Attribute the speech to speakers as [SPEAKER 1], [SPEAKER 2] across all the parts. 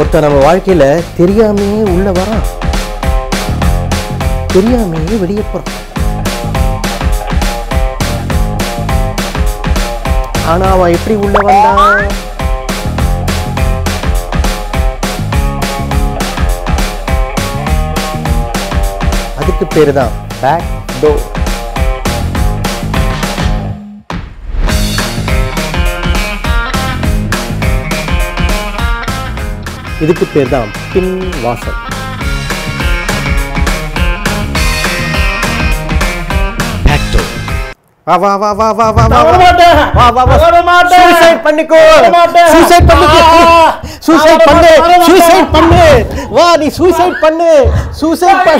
[SPEAKER 1] ஒருத்தர் நம்ம வாழ்க்கையில் தெரியாமையே உள்ளே வரான் தெரியாமையே வெளியே போகிறான் ஆனால் அவன் எப்படி உள்ள வந்தான் அதுக்கு பேர் தான் பேக் டோர் இதுக்கு பேர்
[SPEAKER 2] தான் பின் வாசல்
[SPEAKER 3] வா வா வா வா வா வா சூசைட் சூசைட் பண்ணு சூசைட் பண்ணு வா நீ சூசைட் பண்ணு சூசைட்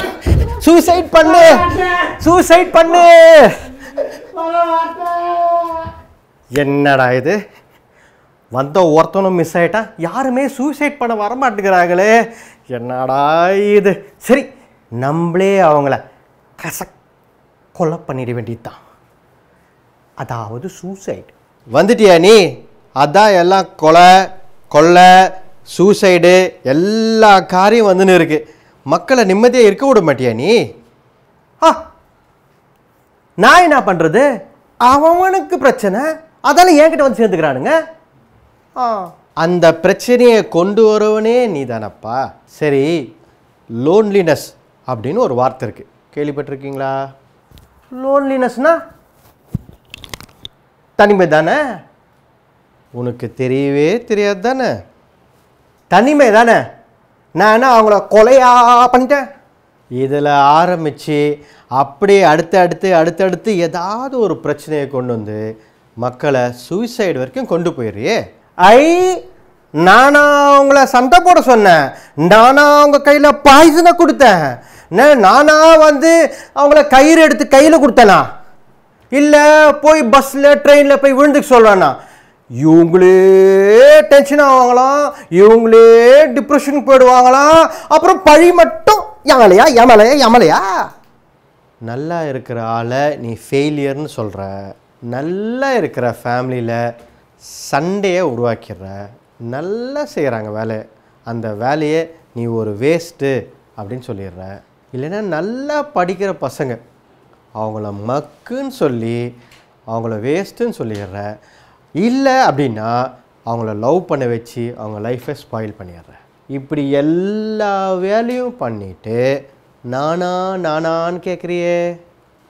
[SPEAKER 3] சூசைட் பண்ணு சூசைட் பண்ணு என்னடா
[SPEAKER 1] இது வந்த ஒருத்தனும் மிஸ் ஆகிட்டா யாருமே சூசைட் பண்ண வரமாட்டேங்கிறாங்களே என்னடா இது சரி நம்மளே அவங்கள கச கொலை பண்ணிட வேண்டியதுதான் அதாவது சூசைட் வந்துட்டியா நீ அதான் எல்லாம் கொலை கொள்ளை சூசைடு எல்லா காரியம் வந்துன்னு இருக்குது மக்களை நிம்மதியாக இருக்க விட மாட்டியா நீ ஆ நான் என்ன பண்ணுறது அவனுக்கு பிரச்சனை அதெல்லாம் என்கிட்ட வந்து சேர்ந்துக்கிறானுங்க அந்த பிரச்சனையை கொண்டு வரவனே நீ தானப்பா சரி லோன்லினஸ் அப்படின்னு ஒரு வார்த்தை இருக்குது கேள்விப்பட்டிருக்கீங்களா
[SPEAKER 3] லோன்லினஸ்னா
[SPEAKER 1] தனிமை தானே உனக்கு தெரியவே தெரியாது தானே தனிமை தானே நான் என்ன அவங்கள கொலையா பண்ணிட்டேன் இதில் ஆரம்பித்து அப்படியே அடுத்து அடுத்து அடுத்தடுத்து ஏதாவது ஒரு பிரச்சனையை கொண்டு வந்து மக்களை சூசைடு
[SPEAKER 3] வரைக்கும் கொண்டு போயிடுறியே ஐ நானா அவங்கள சண்டை போட சொன்னேன் நானா அவங்க கையில் பாய்சனை கொடுத்தேன் நானா வந்து அவங்கள கயிறு எடுத்து கையில் கொடுத்தனா இல்லை போய் பஸ்ஸில் ட்ரெயினில் போய் விழுந்துக்கு சொல்கிறேன்னா இவங்களே டென்ஷன் ஆவாங்களாம் இவங்களே டிப்ரெஷனுக்கு போயிடுவாங்களாம் அப்புறம் பழி மட்டும் எமலையா எமலையா எமலையா
[SPEAKER 1] நல்லா இருக்கிற ஆளை நீ ஃபெயிலியர்னு சொல்கிற நல்லா இருக்கிற ஃபேமிலியில் சண்டையை உருவாக்கிடுற நல்லா செய்கிறாங்க வேலை அந்த வேலையை நீ ஒரு வேஸ்ட்டு அப்படின்னு சொல்லிடுற இல்லைன்னா நல்லா படிக்கிற பசங்க அவங்கள மக்குன்னு சொல்லி அவங்கள வேஸ்ட்டுன்னு சொல்லிடுற இல்லை அப்படின்னா அவங்கள லவ் பண்ண வச்சு அவங்க லைஃப்பை ஸ்பாயில் பண்ணிடுற இப்படி எல்லா வேலையும் பண்ணிவிட்டு நானா நானான்னு கேட்குறியே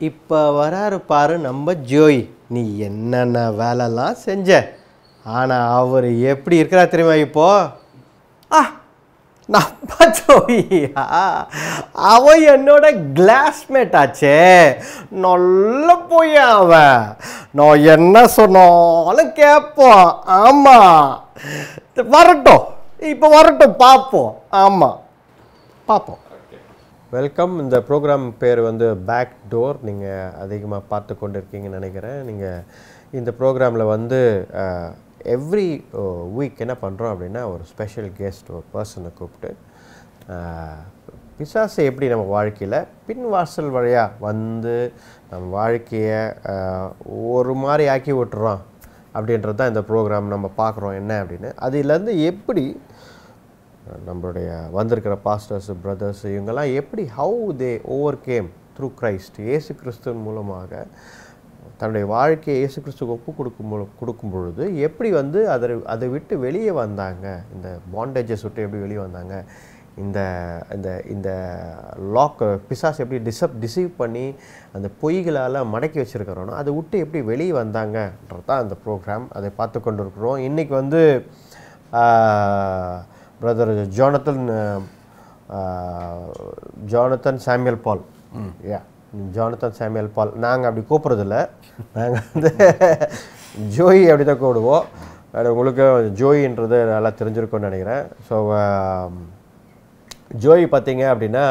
[SPEAKER 1] இப்போ வராரு பாரு நம்ம ஜோய் நீ என்னென்ன வேலைலாம் செஞ்ச ஆனால் அவர் எப்படி இருக்கிறா தெரியுமா இப்போ ஆ நம்ம ஜோயா அவ என்னோட கிளாஸ்மேட் ஆச்சே
[SPEAKER 3] நல்ல போய் அவன் நான் என்ன சொன்னாலும் கேட்போம் ஆமாம் வரட்டும் இப்போ வரட்டும் பார்ப்போம் ஆமாம் பார்ப்போம்
[SPEAKER 1] வெல்கம் இந்த ப்ரோக்ராம் பேர் வந்து பேக் டோர் நீங்கள் அதிகமாக பார்த்து கொண்டு இருக்கீங்கன்னு நினைக்கிறேன் நீங்கள் இந்த ப்ரோக்ராமில் வந்து எவ்ரி வீக் uh, என்ன பண்ணுறோம் அப்படின்னா ஒரு ஸ்பெஷல் கெஸ்ட் ஒரு பர்சனை கூப்பிட்டு பிசாசை எப்படி நம்ம வாழ்க்கையில் பின் வாசல் வழியாக வந்து நம்ம வாழ்க்கையை ஒரு மாதிரி ஆக்கி விட்டுறோம் அப்படின்றது தான் இந்த ப்ரோக்ராம் நம்ம பார்க்குறோம் என்ன அப்படின்னு அதுலேருந்து எப்படி நம்மளுடைய வந்திருக்கிற பாஸ்டர்ஸு பிரதர்ஸு இவங்கெல்லாம் எப்படி how they overcame through Christ ஏசு கிறிஸ்துவின் மூலமாக தன்னுடைய வாழ்க்கையை இயேசு கிறிஸ்துக்கு ஒப்பு கொடுக்கும் கொடுக்கும் பொழுது எப்படி வந்து அதை அதை விட்டு வெளியே வந்தாங்க இந்த பாண்டேஜஸ் விட்டு எப்படி வெளியே வந்தாங்க இந்த இந்த இந்த லாக் பிசாஸ் எப்படி டிசப் டிசீவ் பண்ணி அந்த பொய்களால் மடக்கி வச்சுருக்கிறோனோ அதை விட்டு எப்படி வெளியே வந்தாங்கன்றது தான் அந்த ப்ரோக்ராம் அதை பார்த்து கொண்டு இருக்கிறோம் இன்றைக்கி வந்து பிரதர் ஜோனத்தன் ஜோனத்தன் சாமியல் பால் யா ஜானத்தன் சாமியல் பால் நாங்கள் அப்படி கூப்பிட்றதில்ல நாங்கள் வந்து ஜோயி அப்படி தான் கூப்பிடுவோம் அது உங்களுக்கு ஜோயின்றது நல்லா தெரிஞ்சிருக்கோன்னு நினைக்கிறேன் ஸோ um, ஜோயி பார்த்தீங்க அப்படின்னா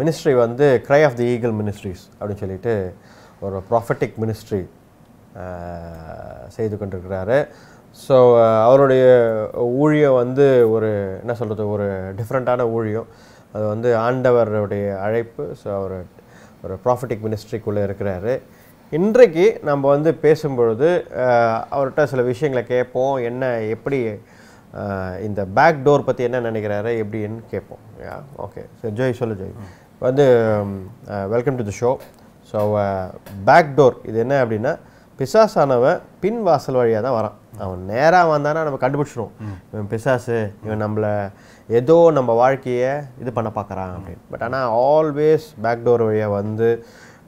[SPEAKER 1] மினிஸ்ட்ரி uh, வந்து cry of the eagle ministries அப்படின்னு சொல்லிட்டு ஒரு ப்ராஃபட்டிக் மினிஸ்ட்ரி uh, செய்து கொண்டிருக்கிறாரு ஸோ uh, அவருடைய ஊழியம் வந்து ஒரு என்ன சொல்கிறது ஒரு டிஃப்ரெண்ட்டான ஊழியம் அது வந்து ஆண்டவருடைய அழைப்பு ஸோ அவர் ஒரு ப்ராஃபிட்டிக் மினிஸ்ட்ரிக்குள்ளே இருக்கிறாரு இன்றைக்கு நம்ம வந்து பேசும்பொழுது அவர்கிட்ட சில விஷயங்களை கேட்போம் என்ன எப்படி இந்த பேக் டோர் பற்றி என்ன நினைக்கிறாரு எப்படின்னு கேட்போம் ஓகே சார் ஜெய் சொல்லு ஜெய் வந்து welcome to the show so back door இது என்ன அப்படின்னா பிசாசானவன் பின் வாசல் வழியாக தான் வரான் அவன் நேராக வந்தானா நம்ம கண்டுபிடிச்சிடும் இவன் பிசாசு இவன் நம்மளை ஏதோ நம்ம வாழ்க்கையை இது பண்ண பார்க்குறான் அப்படின்னு பட் ஆனால் ஆல்வேஸ் பேக் டோர் வழியாக வந்து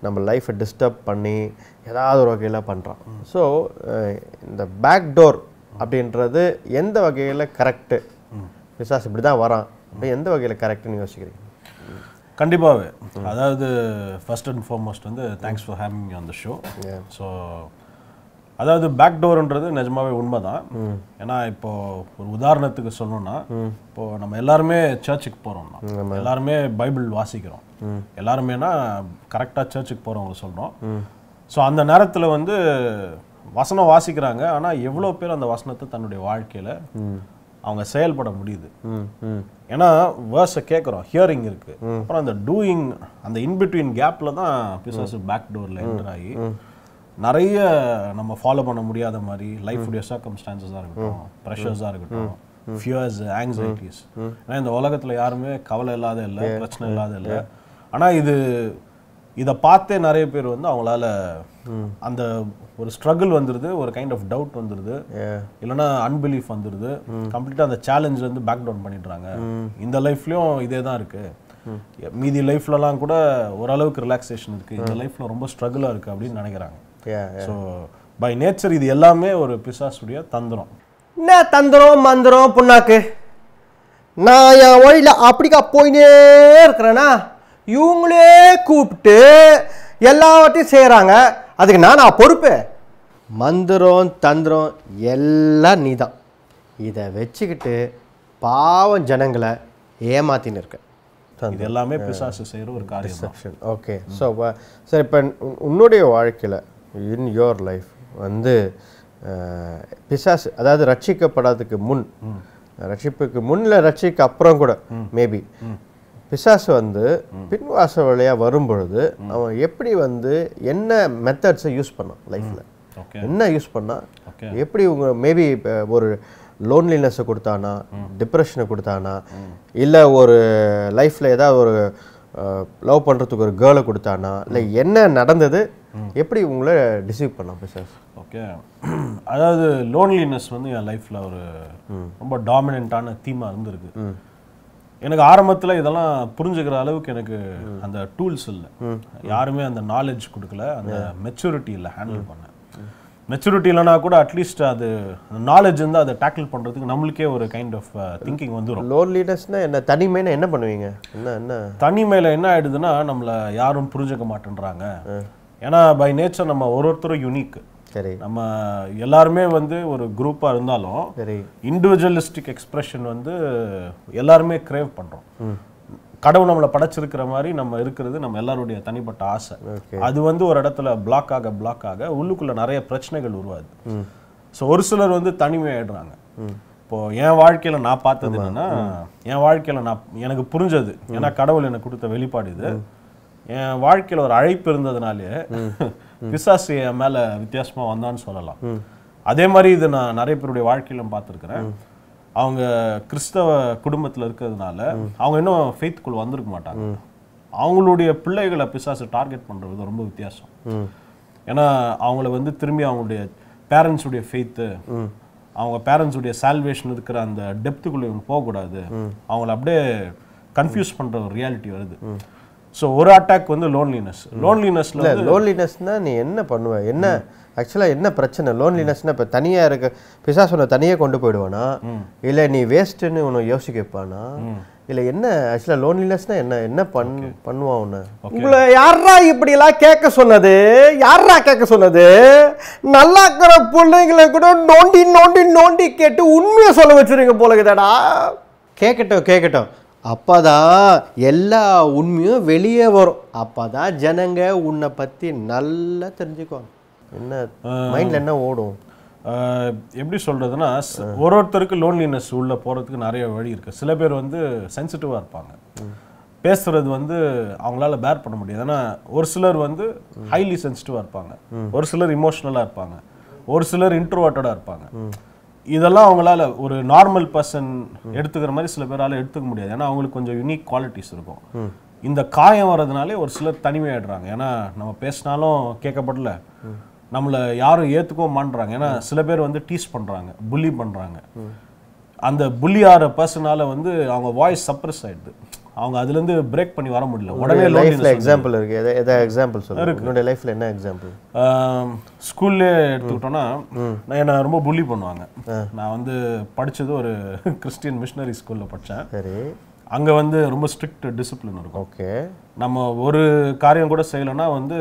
[SPEAKER 1] நம்ம லைஃப்பை டிஸ்டர்ப் பண்ணி ஏதாவது ஒரு வகையில் பண்ணுறான் ஸோ இந்த பேக் டோர் அப்படின்றது எந்த வகையில் கரெக்டு பிசாஸ் இப்படி தான் வரான் அப்படி எந்த வகையில் கரெக்டுன்னு யோசிக்கிறீங்க கண்டிப்பாகவே அதாவது
[SPEAKER 2] ஃபஸ்ட் அண்ட் ஃபார்மோஸ்ட் வந்து thanks for having on the show so அதாவது பேக் டோர்ன்றது நிஜமாவே உண்மைதான் ஏன்னா இப்போ ஒரு உதாரணத்துக்கு சொல்லணும்னா இப்போ நம்ம எல்லாருமே சர்ச்சுக்கு போறோம்னா எல்லாருமே பைபிள் வாசிக்கிறோம் எல்லாருமேனா கரெக்டாக சர்ச்சுக்கு போறவங்க சொல்றோம் ஸோ அந்த நேரத்தில் வந்து வசனம் வாசிக்கிறாங்க ஆனால் எவ்வளோ பேர் அந்த வசனத்தை தன்னுடைய வாழ்க்கையில் அவங்க செயல்பட முடியுது ஏன்னா வேர்ஸை கேட்குறோம் ஹியரிங் இருக்கு அப்புறம் அந்த டூயிங் அந்த இன்பிட்வீன் கேப்பில் தான் பிசாசு பேக் டோரில் என்டர் ஆகி நிறைய நம்ம ஃபாலோ பண்ண முடியாத மாதிரி லைஃபுடைய சர்க்கம்ஸ்டான்சஸாக இருக்கட்டும் ப்ரெஷர்ஸாக இருக்கட்டும் ஃபியர்ஸ் ஆங்ஸைட்டிஸ் ஏன்னா இந்த உலகத்தில் யாருமே கவலை இல்லாத இல்லை பிரச்சனை இல்லாத இல்லை ஆனால் இது இதை பார்த்தே நிறைய பேர் வந்து அவங்களால அந்த ஒரு ஸ்ட்ரகிள் வந்துடுது ஒரு கைண்ட் ஆஃப் டவுட் வந்துடுது இல்லைன்னா அன்பிலீஃப் வந்துடுது கம்ப்ளீட்டாக அந்த வந்து பேக் டவுன் பண்ணிடுறாங்க இந்த லைஃப்லேயும் இதே தான் இருக்குது மீதி லைஃப்லலாம் கூட ஓரளவுக்கு ரிலாக்ஸேஷன் இருக்குது இந்த லைஃப்பில் ரொம்ப ஸ்ட்ரகிளாக இருக்குது அப்படின்னு நினைக்கிறாங்க ஸோ பை நேச்சர் இது எல்லாமே
[SPEAKER 3] ஒரு பிசாசுடைய தந்திரம் என்ன தந்திரம் மந்திரம் புண்ணாக்கு நான் என் வழியில் அப்படிக்கா போயினே இருக்கிறேன்னா இவங்களே கூப்பிட்டு எல்லாவற்றையும் செய்கிறாங்க அதுக்கு நான் பொறுப்பு மந்திரம்
[SPEAKER 1] தந்திரம் எல்லாம் நீ தான் இதை வச்சுக்கிட்டு பாவம் ஜனங்களை ஏமாத்தின்னு இருக்க எல்லாமே பிசாசு
[SPEAKER 2] செய்கிற ஒரு காரியம்
[SPEAKER 1] ஓகே ஸோ சார் இப்போ உன்னுடைய வாழ்க்கையில் இன் யோர் லைஃப் வந்து பிசாசு அதாவது ரட்சிக்கப்படாததுக்கு முன் ரட்சிப்புக்கு முன்ல ரட்சிக்கு அப்புறம் கூட மேபி பிசாசு வந்து பின்வாச வழியாக வரும்பொழுது அவன் எப்படி வந்து என்ன மெத்தட்ஸை யூஸ் பண்ணான் லைஃப்பில் என்ன யூஸ் பண்ணா எப்படி உங்க மேபி ஒரு லோன்லினஸை கொடுத்தானா டிப்ரெஷனை கொடுத்தானா இல்லை ஒரு லைஃப்பில் ஏதாவது ஒரு லவ் பண்ணுறதுக்கு ஒரு கேர்ளை கொடுத்தானா இல்லை என்ன நடந்தது எப்படி உங்களை டிசீவ் பண்ணலாம் பிசாஸ் ஓகே
[SPEAKER 2] அதாவது லோன்லினஸ் வந்து என் லைஃப்பில் ஒரு ரொம்ப டாமினண்ட்டான தீமாக இருந்திருக்கு எனக்கு ஆரம்பத்தில் இதெல்லாம் புரிஞ்சுக்கிற அளவுக்கு எனக்கு அந்த டூல்ஸ் இல்லை யாருமே அந்த நாலேஜ் கொடுக்கல அந்த மெச்சூரிட்டி இல்லை ஹேண்டில் பண்ண மெச்சூரிட்டி இல்லைனா கூட அட்லீஸ்ட் அது நாலேஜ் இருந்தால் அதை டேக்கிள் பண்ணுறதுக்கு நம்மளுக்கே ஒரு கைண்ட் ஆஃப் திங்கிங் வந்துடும்
[SPEAKER 1] லோன்லினஸ்னா என்ன தனிமையில என்ன பண்ணுவீங்க
[SPEAKER 2] என்ன என்ன தனிமையில் என்ன ஆயிடுதுன்னா நம்மளை யாரும் புரிஞ்சுக்க மாட்டேன்றாங்க ஏன்னா பை நேச்சர் நம்ம ஒரு ஒருத்தரும் யூனிக் சரி நம்ம எல்லாருமே வந்து ஒரு குரூப்பாக இருந்தாலும் சரி இண்டிவிஜுவலிஸ்டிக் எக்ஸ்பிரஷன் வந்து எல்லாருமே கிரேவ் பண்ணுறோம் கடவுள் நம்மளை படைச்சிருக்கிற மாதிரி நம்ம இருக்கிறது நம்ம எல்லாருடைய தனிப்பட்ட ஆசை அது வந்து ஒரு இடத்துல பிளாக் ஆக பிளாக் ஆக உள்ளுக்குள்ள நிறைய பிரச்சனைகள் உருவாது ஸோ ஒரு சிலர் வந்து தனிமையாயிடுறாங்க இப்போ என் வாழ்க்கையில நான் பார்த்தது என்னன்னா என் வாழ்க்கையில நான் எனக்கு புரிஞ்சது ஏன்னா கடவுள் எனக்கு கொடுத்த வெளிப்பாடு இது என் வாழ்க்கையில் ஒரு அழைப்பு இருந்ததுனாலே பிசாசு என் மேலே வித்தியாசமாக வந்தான்னு சொல்லலாம் அதே மாதிரி இது நான் நிறைய பேருடைய வாழ்க்கையிலும் பார்த்துருக்குறேன் அவங்க கிறிஸ்தவ குடும்பத்தில் இருக்கிறதுனால அவங்க இன்னும் ஃபெய்த்துக்குள் வந்திருக்க மாட்டாங்க அவங்களுடைய பிள்ளைகளை பிசாசு டார்கெட் பண்ணுறது ரொம்ப வித்தியாசம் ஏன்னா அவங்கள வந்து திரும்பி அவங்களுடைய பேரண்ட்ஸுடைய ஃபெய்த்து அவங்க பேரண்ட்ஸுடைய சால்வேஷன் இருக்கிற அந்த டெப்த்துக்குள்ளே இவங்க போகக்கூடாது அவங்கள அப்படியே கன்ஃபியூஸ் பண்ணுற ஒரு ரியாலிட்டி வருது ஸோ ஒரு அட்டாக் வந்து லோன்லினஸ்
[SPEAKER 1] லோன்லினஸ்ல லோன்லினஸ்னா நீ என்ன பண்ணுவ என்ன ஆக்சுவலாக என்ன பிரச்சனை லோன்லினஸ்னா இப்போ தனியாக இருக்க பிசாஸ் ஒன்று தனியாக கொண்டு போயிடுவானா இல்லை நீ வேஸ்ட்டுன்னு ஒன்று யோசிக்கப்பானா இல்லை என்ன ஆக்சுவலாக லோன்லினஸ்னா
[SPEAKER 3] என்ன என்ன பண் பண்ணுவான் ஒன்று உங்களை யாரா இப்படிலாம் கேட்க சொன்னது யாரா கேட்க சொன்னது நல்லா இருக்கிற பிள்ளைங்களை கூட நோண்டி நோண்டி நோண்டி கேட்டு உண்மையை சொல்ல வச்சுருங்க போல கேட்கட்டும்
[SPEAKER 1] கேட்கட்டும் அப்போ தான் எல்லா உண்மையும் வெளியே வரும் அப்போ தான் ஜனங்க உன்னை பற்றி நல்லா தெரிஞ்சுக்குவாங்க என்ன மைண்டில் என்ன ஓடும்
[SPEAKER 2] எப்படி சொல்கிறதுன்னா ஒரு ஒருத்தருக்கு லோன்லினஸ் உள்ளே போகிறதுக்கு நிறைய வழி இருக்குது சில பேர் வந்து சென்சிட்டிவாக இருப்பாங்க பேசுறது வந்து அவங்களால பேர் பண்ண முடியாது ஏன்னா ஒரு சிலர் வந்து ஹைலி சென்சிட்டிவாக இருப்பாங்க ஒரு சிலர் இமோஷனலாக இருப்பாங்க ஒரு சிலர் இன்ட்ரோவர்ட்டடாக இருப்பாங்க இதெல்லாம் அவங்களால ஒரு நார்மல் பர்சன் எடுத்துக்கிற மாதிரி சில பேரால் எடுத்துக்க முடியாது ஏன்னா அவங்களுக்கு கொஞ்சம் யூனிக் குவாலிட்டிஸ் இருக்கும் இந்த காயம் வர்றதுனாலே ஒரு சிலர் தனிமையாடுறாங்க ஏன்னா நம்ம பேசினாலும் கேட்கப்படல நம்மளை யாரும் ஏற்றுக்கவும் மாட்டுறாங்க ஏன்னா சில பேர் வந்து டீஸ் பண்ணுறாங்க புள்ளி பண்ணுறாங்க அந்த புள்ளி ஆகிற பர்சனால் வந்து அவங்க வாய்ஸ் சப்ரஸ் ஆகிடுது அவங்க அதுலேருந்து பிரேக் பண்ணி வர முடியல உடனே லைஃப்ல எக்ஸாம்பிள்
[SPEAKER 1] இருக்குது எதை எதை எக்ஸாம்பிள் சொல்லுங்கள் இருக்கு லைஃப்பில் என்ன எக்ஸாம்பிள்
[SPEAKER 2] ஸ்கூல்லே எடுத்துக்கிட்டோன்னா நான் என்னை ரொம்ப புள்ளி பண்ணுவாங்க நான் வந்து படித்தது ஒரு கிறிஸ்டியன் மிஷினரி ஸ்கூலில் படித்தேன் சரி அங்கே வந்து ரொம்ப ஸ்ட்ரிக்ட் டிசிப்ளின் இருக்கும் ஓகே நம்ம ஒரு காரியம் கூட செய்யலைன்னா வந்து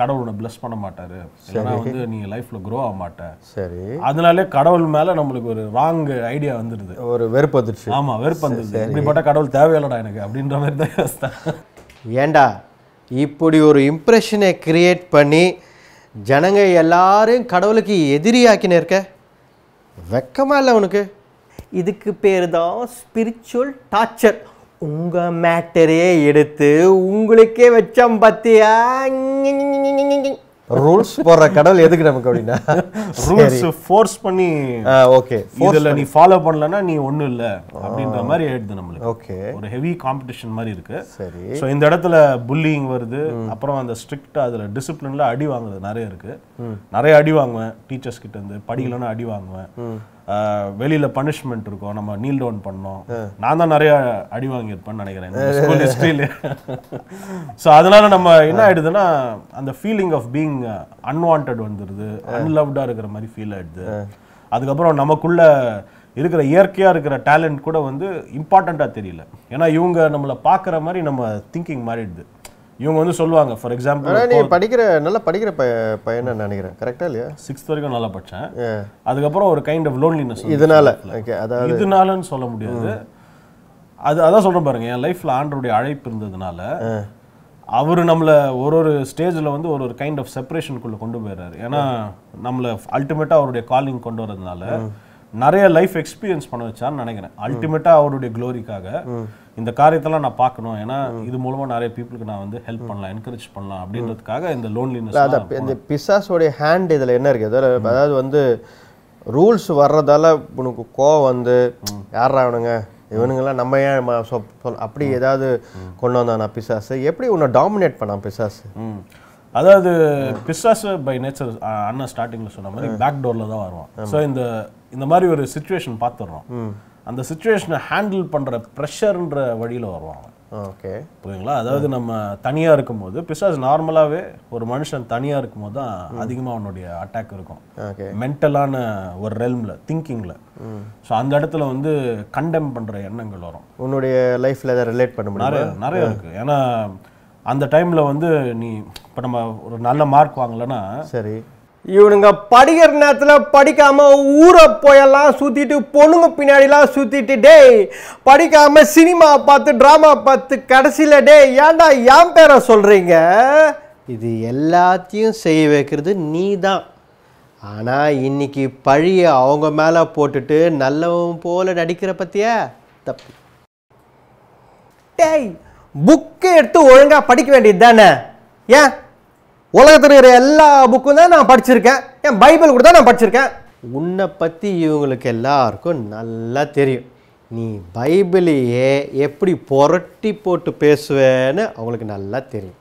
[SPEAKER 2] கடவுளோட பிளஸ் பண்ண மாட்டாரு ஏன்னா வந்து நீங்க லைஃப்ல க்ரோ ஆக மாட்டேன் சரி அதனாலே கடவுள் மேல நம்மளுக்கு ஒரு ராங் ஐடியா வந்துடுது
[SPEAKER 1] ஒரு வெறுப்பு வந்துருச்சு ஆமா வெறுப்பு வந்துடுது இப்படிப்பட்ட
[SPEAKER 2] கடவுள் தேவையில்லடா எனக்கு அப்படின்ற மாதிரி தான் யோசித்தேன்
[SPEAKER 1] ஏண்டா இப்படி ஒரு இம்ப்ரெஷனை கிரியேட் பண்ணி ஜனங்க எல்லாரையும் கடவுளுக்கு எதிரியாக்கினே இருக்க வெக்கமா இல்லை உனக்கு இதுக்கு பேர் தான் ஸ்பிரிச்சுவல் டார்ச்சர் உங்கள் மேட்டரே எடுத்து உங்களுக்கே வச்சோம் பத்தியா ரூல்ஸ் போடுற கடவுள் எதுக்கு நமக்கு அப்படின்னா
[SPEAKER 3] ரூல்ஸ்
[SPEAKER 2] ஃபோர்ஸ் பண்ணி ஓகே இதில் நீ ஃபாலோ பண்ணலன்னா நீ ஒன்றும் இல்லை அப்படின்ற மாதிரி ஆயிடுது நம்மளுக்கு ஓகே ஒரு ஹெவி காம்படிஷன் மாதிரி இருக்கு சரி ஸோ இந்த இடத்துல புல்லிங் வருது அப்புறம் அந்த ஸ்ட்ரிக்டாக அதில் டிசிப்ளின்ல அடி வாங்குறது நிறைய இருக்கு நிறைய அடி வாங்குவேன் டீச்சர்ஸ் கிட்ட இருந்து படிக்கலன்னா அடி வாங்குவேன் வெளியில பனிஷ்மெண்ட் இருக்கும் நம்ம நீல் டவுன் பண்ணோம் நான் தான் நிறைய அடி வாங்கியிருப்பேன்னு நினைக்கிறேன் ஸோ அதனால நம்ம என்ன ஆயிடுதுன்னா அந்த ஃபீலிங் ஆஃப் பீங் அன்வான்ட் வந்துடுது அன்லவ்டா இருக்கிற மாதிரி ஃபீல் ஆயிடுது அதுக்கப்புறம் நமக்குள்ள இருக்கிற இயற்கையாக இருக்கிற டேலண்ட் கூட வந்து இம்பார்ட்டண்ட்டாக தெரியல ஏன்னா இவங்க நம்மளை பார்க்குற மாதிரி நம்ம திங்கிங் மாறிடுது இவங்க வந்து சொல்லுவாங்க ஃபார் எக்ஸாம்பிள் நீ
[SPEAKER 1] படிக்கிற நல்லா படிக்கிற பையனை நினைக்கிறேன் கரெக்டாக இல்லையா சிக்ஸ்த் வரைக்கும் நல்லா படித்தேன் அதுக்கப்புறம் ஒரு கைண்ட் ஆஃப் லோன்லினஸ்
[SPEAKER 3] இதனால ஓகே அதாவது இதனாலன்னு சொல்ல முடியாது
[SPEAKER 2] அது அதான் சொல்கிறேன் பாருங்க என் லைஃப்பில் ஆண்டருடைய அழைப்பு இருந்ததுனால அவர் நம்மளை ஒரு ஒரு ஸ்டேஜில் வந்து ஒரு ஒரு கைண்ட் ஆஃப் செப்பரேஷனுக்குள்ளே கொண்டு போயிடுறாரு ஏன்னா நம்மளை அல்டிமேட்டாக அவருடைய காலிங் கொண்டு வரதுனால நிறைய லைஃப் எக்ஸ்பீரியன்ஸ் பண்ண வச்சான்னு நினைக்கிறேன் அல்டிமேட்டாக அவருடைய க்ளோரிக்காக இந்த காரியத்தெல்லாம் நான் பார்க்கணும் ஏன்னா இது மூலமாக நிறைய பீப்புளுக்கு நான் வந்து ஹெல்ப் பண்ணலாம் என்கரேஜ் பண்ணலாம் அப்படின்றதுக்காக இந்த லோன்லினஸ் இந்த
[SPEAKER 1] பிசாஸோடைய ஹேண்ட் இதில் என்ன இருக்குது அதாவது வந்து ரூல்ஸ் வர்றதால உனக்கு கோவம் வந்து யாரா அவனுங்க இவனுங்கெல்லாம் நம்ம ஏன் சொல் அப்படி ஏதாவது கொண்டு வந்தானா பிசாசு எப்படி உன்னை டாமினேட் பண்ணான் பிசாசு அதாவது
[SPEAKER 2] பிசாஸ் பை நேச்சர் அண்ணா ஸ்டார்டிங்கில் சொன்ன மாதிரி பேக் டோரில் தான் வருவான் ஸோ இந்த இந்த மாதிரி ஒரு சுச்சுவேஷன் பார்த்துடுறோம் அந்த சுச்சுவேஷனை ஹேண்டில் பண்ணுற ப்ரெஷர்ன்ற வழியில் வருவாங்க ஓகே புரியுங்களா அதாவது நம்ம தனியாக இருக்கும் போது பிசாஸ் நார்மலாகவே ஒரு மனுஷன் தனியாக இருக்கும் போது தான் அதிகமாக அவனுடைய அட்டாக் இருக்கும் மென்டலான ஒரு ரெல்மில் திங்கிங்கில் ஸோ அந்த இடத்துல வந்து கண்டெம் பண்ணுற எண்ணங்கள் வரும்
[SPEAKER 1] உன்னுடைய லைஃப்பில் எதாவது ரிலேட் பண்ண முடியும் நிறைய நிறைய இருக்குது
[SPEAKER 2] ஏன்னா அந்த டைமில் வந்து
[SPEAKER 1] நீ இப்போ நம்ம ஒரு நல்ல மார்க் வாங்கலைன்னா சரி இவனுங்க படிக்கிற நேரத்தில்
[SPEAKER 3] படிக்காமல் ஊரை போயெல்லாம் சுற்றிட்டு பொண்ணுங்க பின்னாடிலாம் சுற்றிட்டு டேய் படிக்காமல் சினிமா பார்த்து ட்ராமா பார்த்து கடைசியில் டே ஏன்டா ஏன் பேரை சொல்கிறீங்க
[SPEAKER 1] இது எல்லாத்தையும் செய்ய வைக்கிறது நீ தான் ஆனால் இன்னைக்கு பழிய அவங்க மேலே போட்டுட்டு நல்லவன் போல நடிக்கிற பற்றிய தப்பு
[SPEAKER 3] டேய் புக்கு எடுத்து ஒழுங்காக படிக்க வேண்டியது தானே ஏன் உலகத்தில் இருக்கிற எல்லா புக்கும் தான் நான் படிச்சிருக்கேன் என் பைபிள் கூட தான் நான் படிச்சிருக்கேன்
[SPEAKER 1] உன்னை பற்றி இவங்களுக்கு எல்லாருக்கும் நல்லா தெரியும் நீ பைபிளையே எப்படி புரட்டி போட்டு பேசுவேன்னு அவங்களுக்கு நல்லா தெரியும்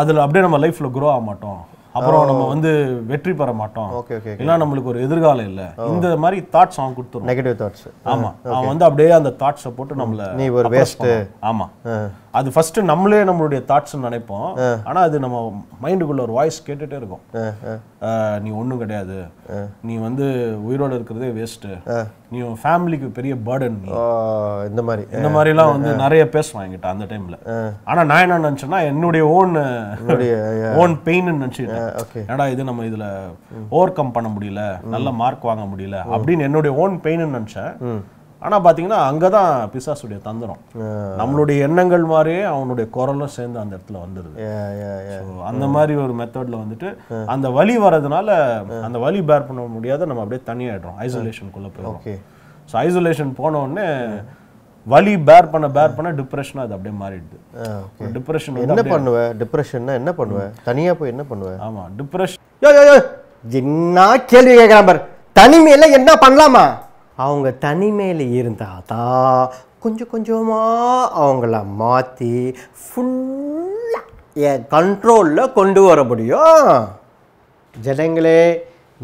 [SPEAKER 2] அதில் அப்படியே நம்ம லைஃப்பில் குரோ ஆக மாட்டோம் அப்புறம் நம்ம வந்து வெற்றி பெற மாட்டோம்
[SPEAKER 1] ஓகே ஓகே இல்லை நம்மளுக்கு
[SPEAKER 2] ஒரு எதிர்காலம் இல்லை இந்த மாதிரி தாட்ஸ் அவன் கொடுத்துரும் நெகட்டிவ் தாட்ஸ் ஆமா அவன் வந்து அப்படியே அந்த தாட்ஸை போட்டு நம்மள நீ ஒரு வேஸ்ட் ஆமா அது ஃபர்ஸ்ட் நம்மளே நம்மளுடைய தாட்ஸ் நினைப்போம் ஆனால் அது நம்ம மைண்டுக்குள்ள ஒரு வாய்ஸ் கேட்டுட்டே இருக்கும் நீ ஒன்றும் கிடையாது நீ வந்து உயிரோடு இருக்கிறதே வேஸ்ட்டு நீ உன் ஃபேமிலிக்கு பெரிய பேர்டன் இந்த மாதிரி இந்த மாதிரிலாம் வந்து நிறைய பேசுவான் என்கிட்ட அந்த டைமில் ஆனால் நான் என்ன நினச்சேன்னா என்னுடைய ஓன் ஓன் பெயின்னு நினச்சிக்கிட்டேன் ஏன்னா இது நம்ம இதில் ஓவர் கம் பண்ண முடியல நல்ல மார்க் வாங்க முடியல அப்படின்னு என்னுடைய ஓன் பெயின்னு நினச்சேன் ஆனால் பார்த்தீங்கன்னா அங்கே தான் பிசாசுடைய தந்திரம் நம்மளுடைய எண்ணங்கள் மாதிரியே அவனுடைய குரலும் சேர்ந்து அந்த இடத்துல வந்துடுது அந்த மாதிரி ஒரு மெத்தடில் வந்துட்டு அந்த வழி வர்றதுனால அந்த வலி பேர் பண்ண முடியாத நம்ம அப்படியே தனியாகிடுறோம் ஐசோலேஷனுக்குள்ளே போயிடும் ஸோ ஐசோலேஷன் போனோடனே வலி பேர் பண்ண பேர் பண்ண டிப்ரெஷனாக அது அப்படியே மாறிடுது டிப்ரெஷன் என்ன பண்ணுவேன்
[SPEAKER 1] டிப்ரெஷன்னா என்ன பண்ணுவேன் தனியாக போய் என்ன பண்ணுவேன் ஆமாம் டிப்ரெஷன் என்ன கேள்வி கேட்குறான் பார் தனிமையில் என்ன பண்ணலாமா அவங்க தனிமையில் இருந்தால் தான்
[SPEAKER 3] கொஞ்சம் கொஞ்சமாக
[SPEAKER 1] அவங்கள மாற்றி
[SPEAKER 3] ஃபுல்லாக
[SPEAKER 1] என் கண்ட்ரோலில் கொண்டு வர முடியும் ஜனங்களே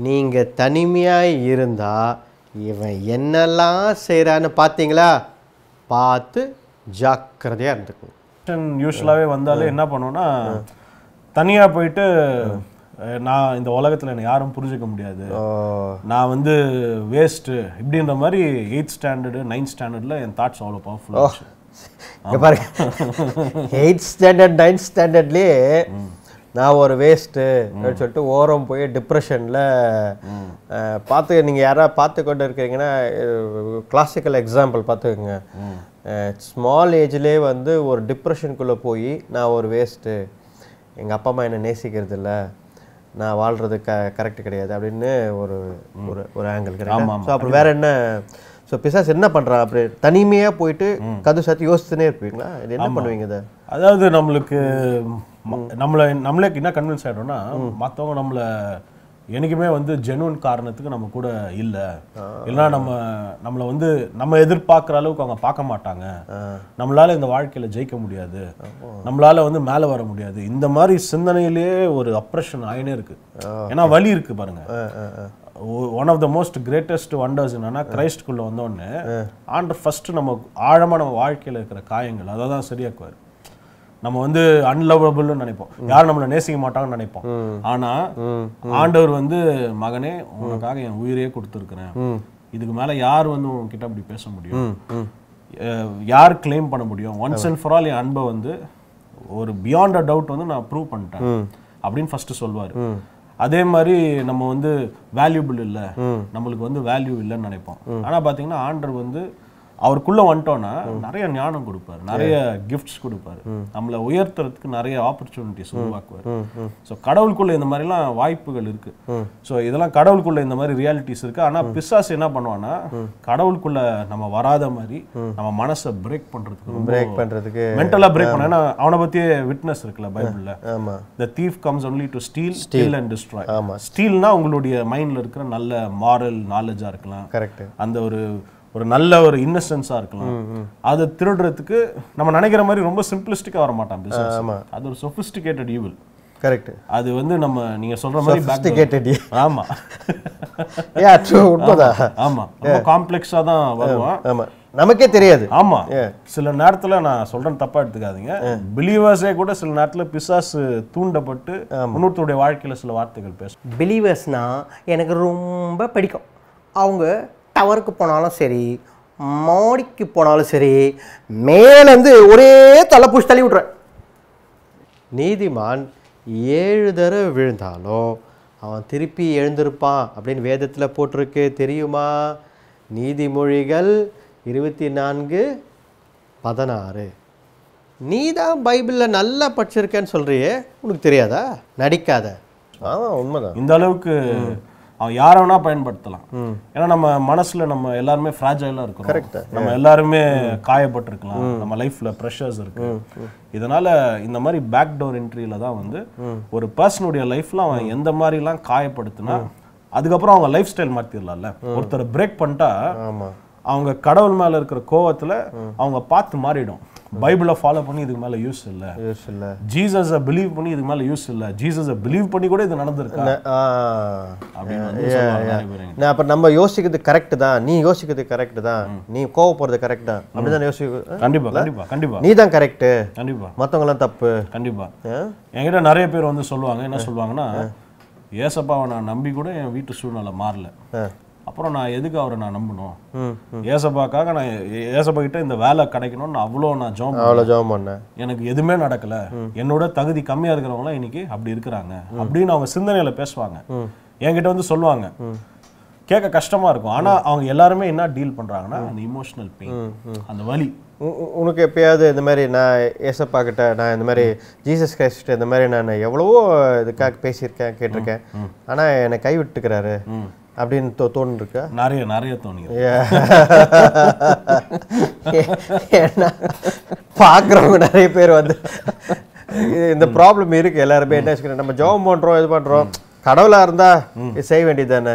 [SPEAKER 1] நீங்கள் தனிமையாக இருந்தால் இவன் என்னெல்லாம் செய்கிறான்னு பார்த்தீங்களா பார்த்து ஜாக்கிரதையாக இருந்துக்கும்
[SPEAKER 2] யூஸ்வலாகவே வந்தாலே என்ன பண்ணோன்னா தனியாக போயிட்டு நான் இந்த உலகத்தில் என்னை யாரும் புரிஞ்சுக்க முடியாது நான் வந்து வேஸ்ட்டு இப்படின்ற மாதிரி எயித் ஸ்டாண்டர்டு நைன்த் ஸ்டாண்டர்டில் என் தாட்ஸ் அவ்வளோ பவர்ஃபுல்லாக பாருங்க எயித்
[SPEAKER 1] ஸ்டாண்டர்ட் நைன்த் ஸ்டாண்டர்ட்லேயே நான் ஒரு வேஸ்ட்டு அப்படின்னு சொல்லிட்டு ஓரம் போய் டிப்ரெஷனில் பார்த்து நீங்கள் யாராவது பார்த்து கொண்டு இருக்கிறீங்கன்னா கிளாசிக்கல் எக்ஸாம்பிள் பார்த்துக்கோங்க ஸ்மால் ஏஜ்லேயே வந்து ஒரு டிப்ரெஷனுக்குள்ளே போய் நான் ஒரு வேஸ்ட்டு எங்கள் அப்பா அம்மா என்னை நேசிக்கிறது இல்லை நான் வாழ்கிறது க கரெக்ட் கிடையாது அப்படின்னு ஒரு ஒரு ஒரு ஆங்கிள் கிடையாது ஸோ அப்புறம் வேறு என்ன ஸோ பிசாஸ் என்ன பண்ணுறான் அப்படி தனிமையாக போயிட்டு கதை சாத்தி யோசித்துனே இருப்பீங்களா இது என்ன பண்ணுவீங்க இதை
[SPEAKER 2] அதாவது நம்மளுக்கு நம்மளை நம்மளே என்ன கன்வின்ஸ் ஆகிடும்னா மற்றவங்க நம்மளை என்றைக்குமே வந்து ஜென்வன் காரணத்துக்கு நம்ம கூட இல்லை இல்லைனா நம்ம நம்மளை வந்து நம்ம எதிர்பார்க்குற அளவுக்கு அவங்க பார்க்க மாட்டாங்க நம்மளால் இந்த வாழ்க்கையில் ஜெயிக்க முடியாது நம்மளால் வந்து மேலே வர முடியாது இந்த மாதிரி சிந்தனையிலேயே ஒரு அப்ரெஷன் ஆயினே இருக்குது ஏன்னா வலி இருக்குது பாருங்க one of the most greatest wonders என்னன்னா கிரைஸ்ட்குள்ளே வந்தோடனே ஆண்டு ஃபர்ஸ்ட் நம்ம ஆழமான நம்ம வாழ்க்கையில் இருக்கிற காயங்கள் அதை தான் சரியாக்குவார் நம்ம வந்து அன்லவபிள்னு நினைப்போம் யாரும் நம்மளை நேசிக்க மாட்டாங்கன்னு நினைப்போம் ஆனா ஆண்டவர் வந்து மகனே உனக்காக என் உயிரையே கொடுத்துருக்குறேன் இதுக்கு மேல யார் வந்து உங்ககிட்ட அப்படி பேச முடியும் யார் கிளைம் பண்ண முடியும் ஒன்ஸ் அண்ட் ஃபார் ஆல் என் அன்பை வந்து ஒரு பியாண்ட் அ டவுட் வந்து நான் ப்ரூவ் பண்ணிட்டேன் அப்படின்னு ஃபர்ஸ்ட் சொல்வார் அதே மாதிரி நம்ம வந்து வேல்யூபிள் இல்லை நம்மளுக்கு வந்து வேல்யூ இல்லைன்னு நினைப்போம் ஆனால் பார்த்தீங்கன்னா ஆண்டர் வந்து அவருக்குள்ளே வந்துட்டோன்னா நிறைய ஞானம் கொடுப்பாரு நிறைய கிஃப்ட்ஸ் கொடுப்பாரு நம்மளை உயர்த்துறதுக்கு நிறைய ஆப்பர்ச்சுனிட்டிஸ் உருவாக்குவார் ஸோ கடவுளுக்குள்ளே இந்த மாதிரிலாம் வாய்ப்புகள் இருக்கு ஸோ இதெல்லாம் கடவுளுக்குள்ளே இந்த மாதிரி ரியாலிட்டிஸ் இருக்கு ஆனால் பிசாஸ் என்ன பண்ணுவான்னா கடவுளுக்குள்ளே நம்ம வராத மாதிரி நம்ம மனசை பிரேக் பண்ணுறதுக்கு பிரேக் பண்ணுறதுக்கு மென்டலாக பிரேக் பண்ண ஏன்னா அவனை பற்றியே விட்னஸ் இருக்குல்ல பைபிளில் the thief comes only to steal steal and destroy ஸ்டீல்னா உங்களுடைய மைண்டில் இருக்கிற நல்ல மாரல் நாலேஜாக இருக்கலாம் கரெக்ட் அந்த ஒரு ஒரு நல்ல ஒரு இன்வெஸ்டன்ஸாக இருக்கலாம் அதை திருடுறதுக்கு நம்ம நினைக்கிற மாதிரி ரொம்ப சிம்பிளிஸ்டிக்காக வர மாட்டான் பிசினஸ் அது ஒரு சொஃபிஸ்டிகேட்டட் ஈவில் கரெக்ட் அது வந்து நம்ம நீங்க சொல்ற மாதிரி சஃபிஸ்டிகேட்டட் ஆமா
[SPEAKER 1] யா ட்ரூ ரொம்ப
[SPEAKER 2] காம்ப்ளெக்ஸா தான் வருவான் ஆமா நமக்கே தெரியாது ஆமா சில நேரத்துல நான் சொல்றேன் தப்பா எடுத்துக்காதீங்க பிலீவர்ஸே கூட சில நேரத்துல பிசாஸ்
[SPEAKER 1] தூண்டப்பட்டு முன்னூத்தருடைய வாழ்க்கையில சில வார்த்தைகள் பேசும் பிலீவர்ஸ்னா எனக்கு ரொம்ப பிடிக்கும் அவங்க டவருக்கு போனாலும் சரி மாடிக்கு போனாலும் சரி மேலேருந்து ஒரே தலை புஷ் தள்ளி விட்றேன் நீதிமான் ஏழு தடவை விழுந்தாலும் அவன் திருப்பி எழுந்திருப்பான் அப்படின்னு வேதத்தில் போட்டிருக்கு தெரியுமா நீதிமொழிகள் இருபத்தி நான்கு பதினாறு நீ தான் பைபிளில் நல்லா படிச்சிருக்கேன்னு சொல்கிறியே உனக்கு தெரியாதா நடிக்காத ஆமாம் உண்மைதான் இந்த அளவுக்கு அவன் யாரை வேணா
[SPEAKER 2] பயன்படுத்தலாம் ஏன்னா நம்ம மனசுல நம்ம எல்லாருமே ஃப்ராஜைலா இருக்கிறோம் நம்ம எல்லாருமே காயப்பட்டிருக்கலாம் நம்ம லைஃப்ல ப்ரெஷர்ஸ் இருக்கு இதனால இந்த மாதிரி பேக் டோர் என்ட்ரியில தான் வந்து ஒரு பர்சனுடைய லைஃப்ல அவன் எந்த மாதிரிலாம் காயப்படுத்தினா அதுக்கப்புறம் அவங்க லைஃப் ஸ்டைல் மாத்திரலாம்ல ஒருத்தர் பிரேக் பண்ணிட்டா அவங்க கடவுள் மேல இருக்கிற கோவத்துல அவங்க பார்த்து மாறிடும் பைபிளை ஃபாலோ பண்ணி இதுக்கு மேலே யூஸ் இல்லை யூஸ் இல்லை ஜீசஸை பிலீவ் பண்ணி இதுக்கு மேலே யூஸ் இல்லை ஜீசஸை பிலீவ் பண்ணி கூட இது நடந்திருக்கு
[SPEAKER 1] அப்போ நம்ம யோசிக்கிறது கரெக்ட் தான் நீ யோசிக்கிறது கரெக்ட் தான் நீ கோவப்படுறது கரெக்ட் தான் அப்படி தான்
[SPEAKER 2] யோசிக்க கண்டிப்பாக கண்டிப்பாக கண்டிப்பாக நீ
[SPEAKER 1] தான் கரெக்டு கண்டிப்பாக மற்றவங்களாம் தப்பு கண்டிப்பாக
[SPEAKER 2] என்கிட்ட நிறைய பேர் வந்து சொல்லுவாங்க என்ன சொல்லுவாங்கன்னா ஏசப்பாவை நான் நம்பி கூட என் வீட்டு சூழ்நிலை மாறல அப்புறம் நான் எதுக்கு அவரை நான்
[SPEAKER 1] நம்பணும்
[SPEAKER 2] ஏசப்பாக்காக நான் ஏசப்பா கிட்ட இந்த வேலை கிடைக்கணும்னு அவ்வளோ நான் ஜோம் அவ்வளோ பண்ணேன் எனக்கு எதுவுமே நடக்கலை என்னோட தகுதி கம்மியாக இருக்கிறவங்களாம் இன்னைக்கு அப்படி இருக்கிறாங்க அப்படின்னு அவங்க சிந்தனையில் பேசுவாங்க என்கிட்ட வந்து சொல்லுவாங்க
[SPEAKER 1] கேட்க கஷ்டமாக இருக்கும் ஆனால்
[SPEAKER 2] அவங்க எல்லாருமே என்ன டீல் பண்ணுறாங்கன்னா அந்த இமோஷனல் பெயின் அந்த வலி
[SPEAKER 1] உனக்கு எப்பயாவது இந்த மாதிரி நான் ஏசப்பா கிட்ட நான் இந்த மாதிரி ஜீசஸ் கிரைஸ்ட் இந்த மாதிரி நான் எவ்வளவோ இதுக்காக பேசியிருக்கேன் கேட்டிருக்கேன் ஆனால் என்னை கைவிட்டுக்கிறாரு அப்படின்னு தோ தோணுருக்கா நிறைய நிறைய தோணு பார்க்குறவங்க நிறைய பேர் வந்து இந்த ப்ராப்ளம் இருக்குது எல்லாருமே என்ன நம்ம ஜோம் பண்ணுறோம் இது பண்ணுறோம் கடவுளாக இருந்தால் செய்ய வேண்டியது தானே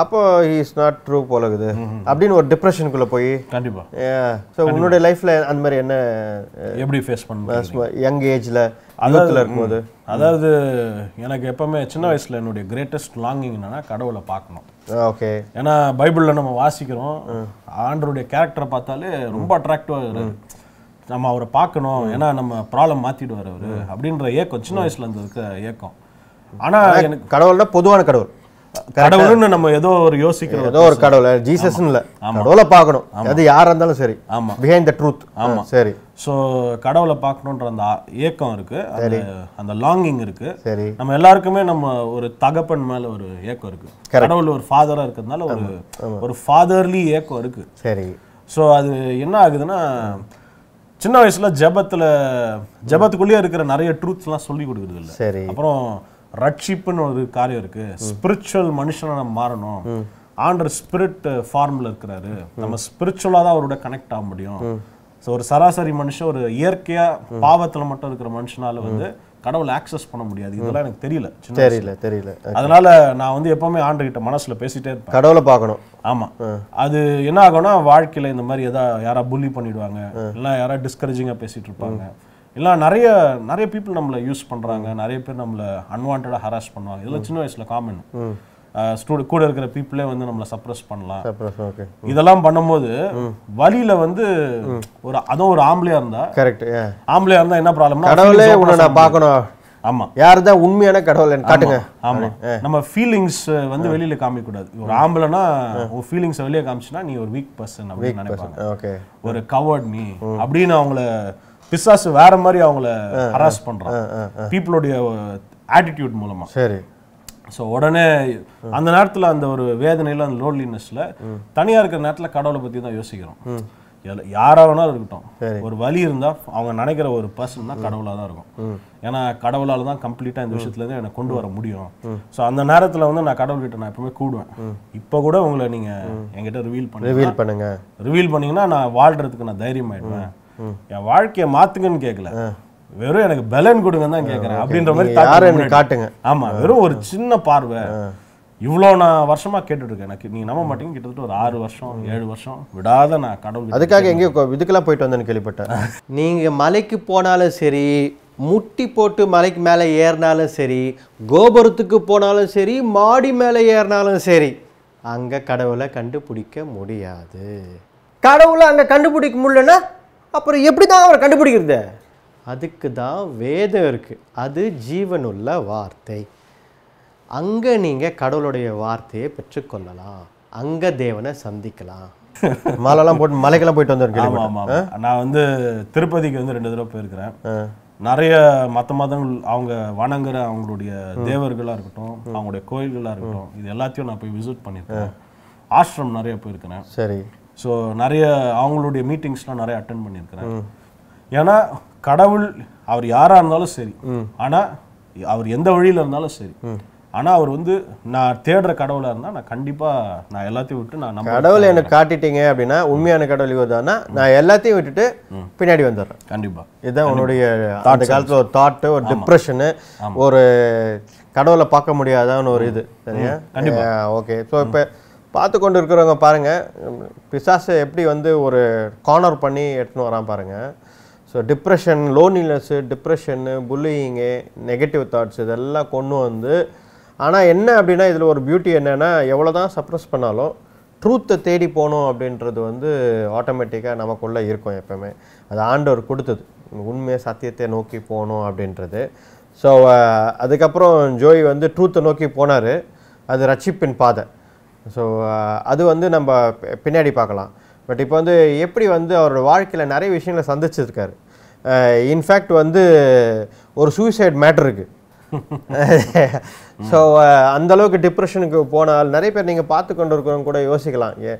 [SPEAKER 1] அப்போ இஸ் நாட் ட்ரூ போல இருக்குது அப்படின்னு ஒரு டிப்ரெஷனுக்குள்ள போய் கண்டிப்பா ஸோ உன்னுடைய லைஃப்ல அந்த மாதிரி என்ன எப்படி ஃபேஸ் பண்ணுவோம் யங் ஏஜ்ல அலத்தில் இருக்கும்போது
[SPEAKER 2] அதாவது எனக்கு எப்பவுமே சின்ன வயசுல என்னுடைய கிரேட்டஸ்ட் லாங்கிங் என்னன்னா கடவுளை பார்க்கணும் ஓகே ah, ஏன்னா பைபிளில் நம்ம வாசிக்கிறோம் ஆண்டருடைய கேரக்டரை பார்த்தாலே ரொம்ப அட்ராக்டிவாக இருக்கு நம்ம அவரை பார்க்கணும் ஏன்னா நம்ம ப்ராப்ளம் மாற்றிடுவார் அவர் அப்படின்ற ஏக்கம் சின்ன வயசுல இருந்ததுக்கு ஏக்கம் ஆனால் எனக்கு
[SPEAKER 1] கடவுள்னா பொதுவான கடவுள் கடவுள்னு நம்ம ஏதோ ஒரு யோசிக்கிறோம் ஏதோ ஒரு கடவுளை ஜீசஸ் இல்லை கடவுளை பார்க்கணும் அது யாரா இருந்தாலும் சரி ஆமா பிஹைண்ட் த ட்ரூத்
[SPEAKER 2] ஆமா சரி ஸோ கடவுளை பார்க்கணுன்ற அந்த ஏக்கம் இருக்கு அந்த லாங்கிங் இருக்கு சரி நம்ம எல்லாருக்குமே நம்ம ஒரு தகப்பன் மேல ஒரு ஏக்கம் இருக்கு கடவுள் ஒரு ஃபாதரா இருக்கிறதுனால ஒரு ஒரு ஃபாதர்லி ஏக்கம் இருக்கு சரி சோ அது என்ன ஆகுதுன்னா சின்ன வயசுல ஜபத்துல ஜபத்துக்குள்ளேயே இருக்கிற நிறைய ட்ரூத்ஸ்லாம் சொல்லி கொடுக்குறது இல்லை சரி அப்புறம் ரட்சிப்புன்னு ஒரு காரியம் இருக்கு ஸ்பிரிச்சுவல் மனுஷனை நம்ம மாறணும் ஆண்டர் ஸ்பிரிட் ஃபார்மில் இருக்கிறாரு நம்ம ஸ்பிரிச்சுவலாக தான் அவரோட கனெக்ட் ஆக முடியும் ஸோ ஒரு சராசரி மனுஷன் ஒரு இயற்கையாக பாவத்தில் மட்டும் இருக்கிற மனுஷனால வந்து கடவுளை ஆக்சஸ் பண்ண முடியாது இதெல்லாம் எனக்கு தெரியல தெரியல
[SPEAKER 1] தெரியல அதனால
[SPEAKER 2] நான் வந்து எப்பவுமே ஆண்டுகிட்ட மனசுல பேசிட்டே இருப்பேன் கடவுளை பார்க்கணும் ஆமா அது என்ன ஆகும்னா வாழ்க்கையில இந்த மாதிரி ஏதாவது யாரா புள்ளி பண்ணிடுவாங்க இல்லை யாரா டிஸ்கரேஜிங்கா பேசிட்டு இருப்பாங்க இல்லை நிறைய நிறைய பீப்புள் நம்மளை யூஸ் பண்ணுறாங்க நிறைய பேர் நம்மளை அன்வான்டாக ஹராஸ் பண்ணுவாங்க இதெல்லாம் சின்ன வயசில் காமன் ஸ்டூடெ கூட இருக்கிற பீப்புளே வந்து நம்மளை சப்ரஸ் பண்ணலாம் இதெல்லாம் பண்ணும்போது வழியில வந்து ஒரு அதுவும் ஒரு ஆம்பளையா இருந்தா கரெக்ட் ஆம்பளையா இருந்தா என்ன ப்ராப்ளம்னா கடவுளே உன்ன நான் பார்க்கணும் ஆமா
[SPEAKER 1] யார் தான் உண்மையான கடவுள் காட்டுங்க
[SPEAKER 2] ஆமா நம்ம ஃபீலிங்ஸ் வந்து வெளியில காமிக்க கூடாது ஒரு ஆம்பளைனா உன் ஃபீலிங்ஸ் வெளியே காமிச்சினா நீ ஒரு வீக் பர்சன் அப்படின்னு நினைப்பாங்க ஒரு கவர்ட் நீ அப்படின்னு அவங்கள பிசாசு வேற மாதிரி அவங்கள ஹராஸ் பண்றான் பீப்புளுடைய ஆட்டிடியூட் மூலமா சரி ஸோ உடனே அந்த நேரத்தில் அந்த ஒரு வேதனையில் அந்த லோன்லினஸ்ல தனியாக இருக்கிற நேரத்தில் கடவுளை பற்றி தான் யோசிக்கிறோம் யாராக வேணாலும் இருக்கட்டும் ஒரு வழி இருந்தால் அவங்க நினைக்கிற ஒரு பர்சன் தான் கடவுளாக தான் இருக்கும் ஏன்னா கடவுளால் தான் கம்ப்ளீட்டாக இந்த இருந்து என்னை கொண்டு வர முடியும் ஸோ அந்த நேரத்தில் வந்து நான் கடவுள்கிட்ட நான் எப்பவுமே கூடுவேன் இப்போ கூட உங்களை நீங்கள் என்கிட்ட ரிவீல் ரிவீல் பண்ணுங்க ரிவீல் பண்ணீங்கன்னா நான் வாழ்கிறதுக்கு நான் தைரியம் ஆயிடுவேன் என் வாழ்க்கையை மாத்துங்கன்னு கேட்கல வெறும் எனக்கு பலன் கொடுங்கன்னு தான் கேட்குறேன் அப்படின்ற மாதிரி காட்டுங்க ஆமாம் வெறும் ஒரு சின்ன பார்வை இவ்வளோ நான் வருஷமாக கேட்டுட்ருக்கேன் எனக்கு நீங்கள் நம்ப மாட்டீங்க கிட்டத்தட்ட ஒரு ஆறு வருஷம் ஏழு வருஷம் விடாத நான் கடவுள் அதுக்காக எங்கேயோ இதுக்கெல்லாம் போயிட்டு வந்தேன்னு
[SPEAKER 1] கேள்விப்பட்டேன் நீங்கள் மலைக்கு போனாலும் சரி முட்டி போட்டு மலைக்கு மேலே ஏறினாலும் சரி கோபுரத்துக்கு போனாலும் சரி மாடி மேலே ஏறினாலும் சரி அங்கே கடவுளை கண்டுபிடிக்க முடியாது கடவுளை அங்கே கண்டுபிடிக்க முடியலன்னா
[SPEAKER 3] அப்புறம் எப்படி தான் அவரை கண்டுபிடிக்கிறது
[SPEAKER 1] அதுக்கு தான் வேதம் இருக்குது அது ஜீவனுள்ள வார்த்தை அங்கே நீங்கள் கடவுளுடைய வார்த்தையை பெற்றுக்கொள்ளலாம் அங்கே தேவனை சந்திக்கலாம் மலைலாம் போட்டு மலைக்கெல்லாம் போயிட்டு வந்துருக்கேன் ஆமாம் ஆமாம் நான்
[SPEAKER 2] வந்து திருப்பதிக்கு வந்து ரெண்டு தடவை போயிருக்கிறேன் நிறைய மற்ற மதங்கள் அவங்க வணங்குற அவங்களுடைய தேவர்களாக இருக்கட்டும் அவங்களுடைய கோயில்களாக இருக்கட்டும் இது எல்லாத்தையும் நான் போய் விசிட் பண்ணியிருக்கேன் ஆசிரமம் நிறைய போயிருக்கிறேன் சரி ஸோ நிறைய அவங்களுடைய மீட்டிங்ஸ்லாம் நிறைய அட்டன் பண்ணியிருக்கிறேன் ஏன்னா கடவுள் அவர் யாராக இருந்தாலும் சரி ஆனால் அவர் எந்த வழியில் இருந்தாலும் சரி ஆனால் அவர் வந்து நான் தேடுற கடவுளாக இருந்தால் நான் கண்டிப்பாக நான் எல்லாத்தையும் விட்டு நான் நம்ம கடவுளை
[SPEAKER 1] எனக்கு காட்டிட்டீங்க அப்படின்னா உண்மையான கடவுள் இவர் நான் எல்லாத்தையும் விட்டுட்டு பின்னாடி வந்துடுறேன் கண்டிப்பாக இதுதான் உன்னுடைய அந்த காலத்தில் ஒரு தாட்டு ஒரு டிப்ரெஷனு ஒரு கடவுளை பார்க்க முடியாதான்னு ஒரு இது சரியா கண்டிப்பாக ஓகே ஸோ இப்போ பார்த்து கொண்டு இருக்கிறவங்க பாருங்கள் பிசாசை எப்படி வந்து ஒரு கார்னர் பண்ணி எடுத்துன்னு வரான் பாருங்கள் so depression loneliness depression bullying negative thoughts இதெல்லாம் கொண்டு வந்து ஆனால் என்ன அப்படின்னா இதில் ஒரு பியூட்டி என்னென்னா எவ்வளோ தான் சப்ரஸ் பண்ணாலும் ட்ரூத்தை தேடி போகணும் அப்படின்றது வந்து ஆட்டோமேட்டிக்காக நமக்குள்ளே இருக்கும் எப்போவுமே அது ஆண்டவர் கொடுத்தது உண்மையை சத்தியத்தை நோக்கி போகணும் அப்படின்றது ஸோ அதுக்கப்புறம் ஜோய் வந்து ட்ரூத்தை நோக்கி போனார் அது ரட்சிப்பின் பாதை ஸோ uh, அது வந்து நம்ம பின்னாடி பார்க்கலாம் பட் இப்போ வந்து எப்படி வந்து அவரோட வாழ்க்கையில் நிறைய விஷயங்களை சந்திச்சிருக்காரு இன்ஃபேக்ட் வந்து ஒரு சூசைட் மேட்ரு இருக்குது ஸோ அந்தளவுக்கு டிப்ரெஷனுக்கு போனால் நிறைய பேர் நீங்கள் பார்த்து கொண்டு இருக்கிறவங்க கூட யோசிக்கலாம் ஏ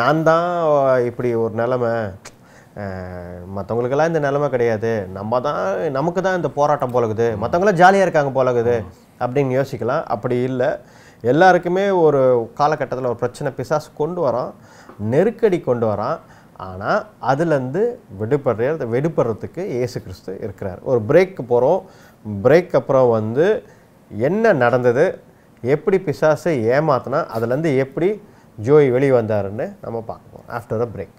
[SPEAKER 1] நான் தான் இப்படி ஒரு நிலமை மற்றவங்களுக்கெல்லாம் இந்த நிலமை கிடையாது நம்ம தான் நமக்கு தான் இந்த போராட்டம் போலகுது மற்றவங்களாம் ஜாலியாக இருக்காங்க போலகுது அப்படின்னு யோசிக்கலாம் அப்படி இல்லை எல்லாருக்குமே ஒரு காலகட்டத்தில் ஒரு பிரச்சனை பிசாசு கொண்டு வரான் நெருக்கடி கொண்டு வரான் ஆனால் அதுலேருந்து விடுபடுற வெடுபடுறதுக்கு ஏசு கிறிஸ்து இருக்கிறார் ஒரு பிரேக்கு போகிறோம் பிரேக் அப்புறம் வந்து என்ன நடந்தது எப்படி பிசாசை ஏமாத்தினா அதுலேருந்து எப்படி ஜோய் வெளியே வந்தாருன்னு நம்ம பார்க்கணும் ஆஃப்டர் த பிரேக்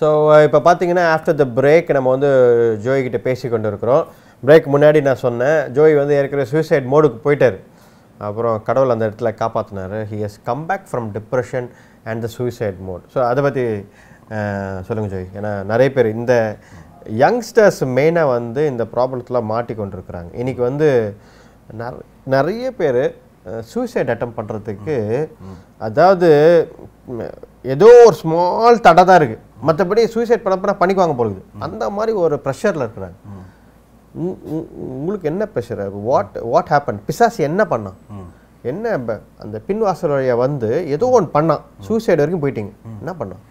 [SPEAKER 1] ஸோ இப்போ பார்த்தீங்கன்னா ஆஃப்டர் த பிரேக் நம்ம வந்து ஜோய்கிட்ட பேசி கொண்டு இருக்கிறோம் பிரேக் முன்னாடி நான் சொன்னேன் ஜோய் வந்து ஏற்கனவே சூசைட் மோடுக்கு போயிட்டார் அப்புறம் கடவுள் அந்த இடத்துல காப்பாற்றினார் he has come back from depression and the suicide mode so அதை பற்றி சொல்லுங்கள் ஜோய் ஏன்னா நிறைய பேர் இந்த யங்ஸ்டர்ஸ் மெயினாக வந்து இந்த ப்ராப்ளத்தில் மாட்டிக்கொண்டிருக்கிறாங்க இன்றைக்கி வந்து நிறைய பேர் சூசைட் அட்டம் பண்ணுறதுக்கு அதாவது ஏதோ ஒரு ஸ்மால் தடை தான் இருக்குது மற்றபடி சூசைட் பண்ணப்போ பண்ணிக்குவாங்க போகுது அந்த மாதிரி ஒரு ப்ரெஷரில் இருக்கிறாங்க உங்களுக்கு என்ன ப்ரெஷர் வாட் வாட் ஹேப்பன் பிசாசி என்ன பண்ணான் என்ன அந்த பின் வாசல் வழியை வந்து ஏதோ ஒன்று பண்ணான் சூசைடு வரைக்கும் போயிட்டீங்க என்ன பண்ணான்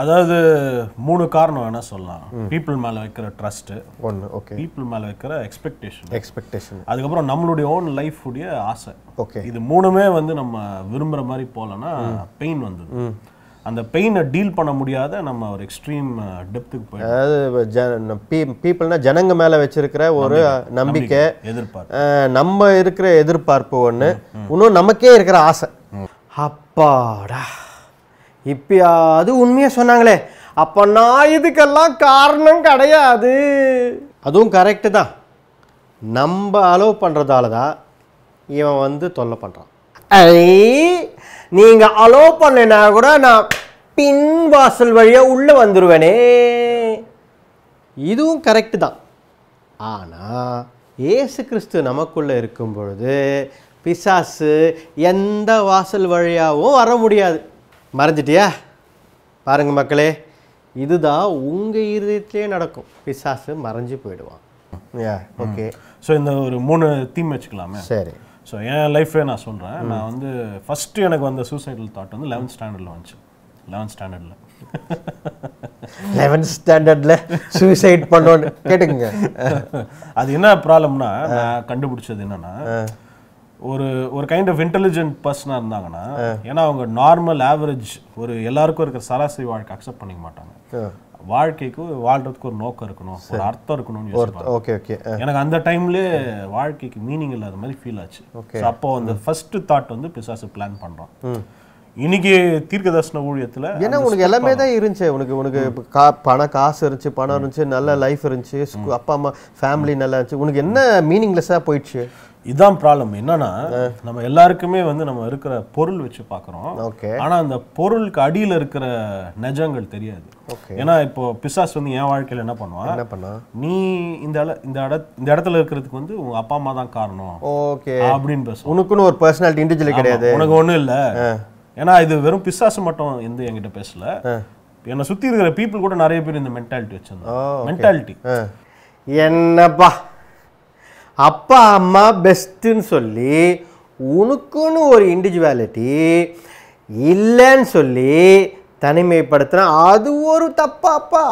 [SPEAKER 1] அதாவது மூணு
[SPEAKER 2] காரணம் வேணால் சொல்லலாம் பீப்புள் மேலே வைக்கிற ட்ரஸ்ட்டு ஒன்று ஓகே பீப்புள் மேலே வைக்கிற எக்ஸ்பெக்டேஷன்
[SPEAKER 1] எக்ஸ்பெக்டேஷன்
[SPEAKER 2] அதுக்கப்புறம் நம்மளுடைய ஓன் லைஃப் உடைய ஆசை ஓகே இது மூணுமே வந்து நம்ம விரும்புகிற மாதிரி போகலன்னா பெயின் வந்தது அந்த பெயினை டீல் பண்ண முடியாத நம்ம ஒரு எக்ஸ்ட்ரீம்
[SPEAKER 1] டெப்த்துக்கு போய் அதாவது பீப்புள்னா ஜனங்க மேலே வச்சிருக்கிற ஒரு நம்பிக்கை எதிர்பார்ப்பு நம்ம இருக்கிற எதிர்பார்ப்பு ஒன்று இன்னும் நமக்கே இருக்கிற ஆசை அப்பாடா இப்பயாவது உண்மையை சொன்னாங்களே அப்போ நான்
[SPEAKER 3] இதுக்கெல்லாம் காரணம்
[SPEAKER 1] கிடையாது அதுவும் கரெக்டு தான் நம்ம அலோவ் பண்ணுறதால தான் இவன் வந்து தொல்லை பண்ணுறான் ஐ நீங்கள் அலோ பண்ணினா கூட நான் பின் வாசல் வழியாக உள்ளே வந்துடுவேனே இதுவும் கரெக்டு தான் ஆனால் ஏசு கிறிஸ்து நமக்குள்ளே இருக்கும் பொழுது பிசாசு எந்த வாசல் வழியாகவும் வர முடியாது மறைஞ்சிட்டியா பாருங்கள் மக்களே இதுதான் உங்கள் இருதயத்திலே நடக்கும் பிசாசு மறைஞ்சு போயிடுவான் ஓகே ஸோ
[SPEAKER 2] இந்த ஒரு மூணு தீம் வச்சுக்கலாமே சரி ஸோ என் லைஃப்லேயே நான் சொல்கிறேன் நான் வந்து ஃபஸ்ட்டு எனக்கு வந்த சூசைடல் தாட் வந்து லெவன்த் ஸ்டாண்டர்டில் வந்துச்சு லெவன்த் ஸ்டாண்டர்டில்
[SPEAKER 1] லெவன்த் ஸ்டாண்டர்டில் சூசைட் பண்ணோன்னு கேட்டுக்கங்க
[SPEAKER 2] அது என்ன ப்ராப்ளம்னா நான் கண்டுபிடிச்சது என்னென்னா ஒரு ஒரு கைண்ட் ஆஃப் இன்டெலிஜென்ட் பர்சனாக இருந்தாங்கன்னா ஏன்னா அவங்க நார்மல் ஆவரேஜ் ஒரு எல்லாருக்கும் இருக்கிற சராசரி வாழ்க்கை அக்செப்ட் பண்ணிக்க மாட்டாங்க வாழ்க்கைக்கு வாழ்றதுக்கு ஒரு நோக்கம் இருக்கணும் ஒரு அர்த்தம் இருக்கணும்னு ஓகே ஓகே எனக்கு அந்த டைம்ல வாழ்க்கைக்கு மீனிங் இல்லாத மாதிரி ஃபீல் ஆச்சு அப்போ அந்த ஃபர்ஸ்ட் தாட் வந்து பிசாசு பிளான் பண்றோம்
[SPEAKER 1] இன்னைக்கு தீர்க்க தர்சன ஊழியத்துல
[SPEAKER 2] ஏன்னா உனக்கு எல்லாமே தான்
[SPEAKER 1] இருந்துச்சு உனக்கு உனக்கு கா பணம் காசு இருந்துச்சு பணம் இருந்துச்சு நல்ல லைஃப் இருந்துச்சு அப்பா அம்மா ஃபேமிலி நல்லா இருந்துச்சு உனக்கு என்ன மீனிங்லெஸ்ஸாக போயிடுச்சு இதான் ப்ராப்ளம் என்னன்னா நம்ம எல்லாருக்குமே வந்து நம்ம இருக்கிற
[SPEAKER 2] பொருள் வச்சு பார்க்குறோம் ஆனா அந்த பொருளுக்கு அடியில் இருக்கிற நெஜங்கள் தெரியாது ஏன்னா இப்போ பிசாஸ் வந்து என் வாழ்க்கையில் என்ன பண்ணுவான் என்ன பண்ணா நீ இந்த இந்த இந்த இடத்துல இருக்கிறதுக்கு வந்து உங்க அப்பா அம்மா தான் காரணம்
[SPEAKER 1] ஓகே அப்படின்னு பேசும் உனக்குன்னு ஒரு பர்சனாலிட்டி இண்டிஜுவல் கிடையாது உனக்கு ஒன்றும் இல்லை ஏன்னா
[SPEAKER 2] இது வெறும் பிசாசு மட்டும் எந்த என்கிட்ட பேசல என்னை சுற்றி இருக்கிற பீப்புள் கூட நிறைய பேர் இந்த மென்டாலிட்டி வச்சிருந்தாங்க மென்டாலிட்டி
[SPEAKER 1] என்னப்பா அப்பா அம்மா பெஸ்ட்டுன்னு சொல்லி உனக்குன்னு ஒரு இண்டிவிஜுவாலிட்டி இல்லைன்னு சொல்லி தனிமைப்படுத்தினா அது ஒரு தப்பாப்பா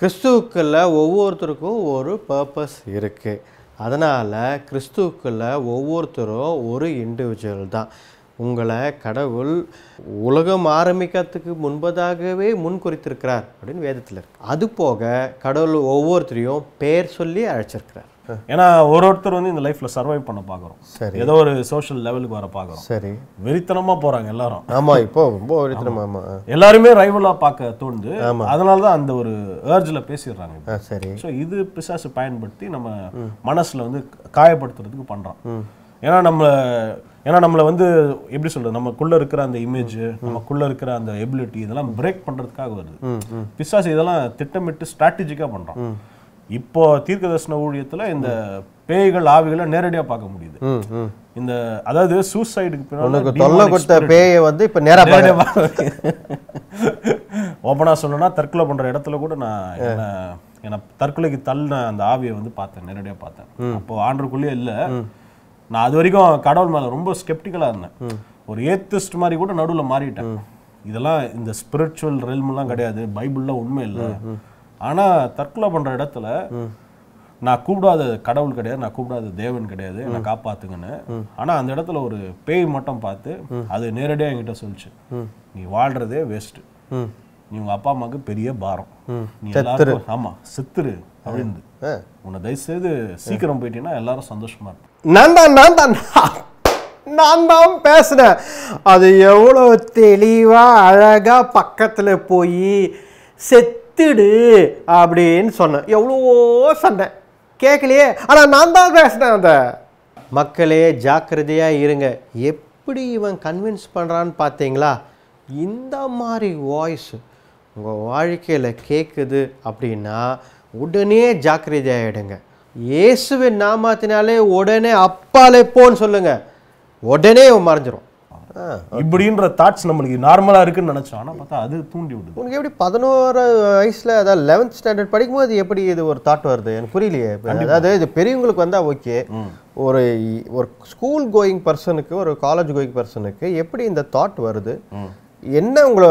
[SPEAKER 1] கிறிஸ்துவுக்குள்ள ஒவ்வொருத்தருக்கும் ஒரு பர்பஸ் இருக்குது அதனால் கிறிஸ்துவுக்குள்ள ஒவ்வொருத்தரும் ஒரு இண்டிவிஜுவல் தான் உங்களை கடவுள் உலகம் ஆரம்பிக்கிறதுக்கு முன்பதாகவே முன் குறித்திருக்கிறார் அப்படின்னு வேதத்தில் இருக்கு அது போக கடவுள் ஒவ்வொருத்தரையும் பேர் சொல்லி அழைச்சிருக்கிறார் ஏன்னா ஒரு ஒருத்தர் வந்து இந்த லைஃப்ல சர்வைவ் பண்ண பாக்குறோம் சரி ஏதோ ஒரு சோஷியல் லெவலுக்கு வர பாக்குறோம் சரி வெறித்தனமா போறாங்க
[SPEAKER 2] எல்லாரும் ஆமா இப்போ
[SPEAKER 1] ரொம்ப வெறித்தனமா
[SPEAKER 2] எல்லாருமே ரைவலா பார்க்க தோணுது அதனால தான் அந்த ஒரு ஏர்ஜ்ல பேசிடுறாங்க சரி ஸோ இது பிசாசு பயன்படுத்தி நம்ம மனசுல வந்து காயப்படுத்துறதுக்கு பண்றோம் ஏன்னா நம்ம ஏன்னா நம்மளை வந்து எப்படி சொல்றது நமக்குள்ள இருக்கிற அந்த இமேஜ் நமக்குள்ள இருக்கிற அந்த எபிலிட்டி இதெல்லாம் பிரேக் பண்றதுக்காக வருது பிசாசு இதெல்லாம் திட்டமிட்டு ஸ்ட்ராட்டஜிக்கா பண்றோம் இப்போ தீர்க்க தரிசன ஊழியத்தில் இந்த பேய்கள் ஆவிகளை நேரடியாக பார்க்க
[SPEAKER 1] முடியுது
[SPEAKER 2] இந்த அதாவது சூசைடுக்கு பின்னாடி தொல்லப்பட்ட பேயை வந்து இப்போ நேராக ஓபனா சொல்லணும்னா தற்கொலை பண்ணுற இடத்துல கூட நான் என்ன என்னை தற்கொலைக்கு தள்ளின அந்த ஆவியை வந்து பார்த்தேன் நேரடியாக பார்த்தேன் அப்போ ஆண்டுக்குள்ளேயே இல்லை நான் அது வரைக்கும் கடவுள் மேலே ரொம்ப ஸ்கெப்டிக்கலாக இருந்தேன் ஒரு ஏத்திஸ்ட் மாதிரி கூட நடுவில் மாறிட்டேன் இதெல்லாம் இந்த ஸ்பிரிச்சுவல் ரெல்மெல்லாம் கிடையாது பைபிள்லாம் உண்மை இல்லை ஆனால் தற்கொலை பண்ணுற இடத்துல நான் கூப்பிடாத கடவுள் கிடையாது நான் கூப்பிடாத தேவன் கிடையாது என்னை காப்பாத்துங்கன்னு ஆனால் அந்த இடத்துல ஒரு பேய் மட்டும் பார்த்து அது நேரடியாக என்கிட்ட சொல்லிச்சு நீ வாழ்கிறதே வேஸ்ட்டு நீ உங்கள் அப்பா அம்மாவுக்கு பெரிய பாரம் நீ எல்லாருக்கும் ஆமாம் சித்துரு அப்படின்னு உன்னை தயவு செய்து சீக்கிரம் போயிட்டீங்கன்னா எல்லாரும்
[SPEAKER 3] சந்தோஷமா இருக்கும் நான் தான் நான் தான் நான் தான் பேசுனேன் அது எவ்வளோ தெளிவாக அழகாக பக்கத்தில் போய் செத் வித்துடு அப்படின்னு சொன்னேன் எவ்வளோ சொன்னேன் கேட்கலையே ஆனால் நான் தான் பேசினேன்
[SPEAKER 1] அந்த மக்களே ஜாக்கிரதையாக இருங்க எப்படி இவன் கன்வின்ஸ் பண்ணுறான்னு பார்த்தீங்களா இந்த மாதிரி வாய்ஸ் உங்கள் வாழ்க்கையில் கேட்குது அப்படின்னா உடனே ஜாக்கிரதையாகிடுங்க இயேசுவின் நாமத்தினாலே உடனே அப்பாலே போன்னு சொல்லுங்கள் உடனே இவன் மறைஞ்சிரும் இப்படின்ற
[SPEAKER 2] தாட்ஸ் நம்மளுக்கு நார்மலாக இருக்குன்னு நினச்சோம் ஆனால் பார்த்தா அது தூண்டி விடுது
[SPEAKER 1] உனக்கு எப்படி பதினோரு வயசில் அதாவது லெவன்த் ஸ்டாண்டர்ட் படிக்கும்போது எப்படி இது ஒரு தாட் வருது எனக்கு புரியலையே அதாவது இது பெரியவங்களுக்கு வந்தால் ஓகே ஒரு ஒரு ஸ்கூல் கோயிங் பர்சனுக்கு ஒரு காலேஜ் கோயிங் பர்சனுக்கு எப்படி இந்த தாட் வருது என்ன உங்களை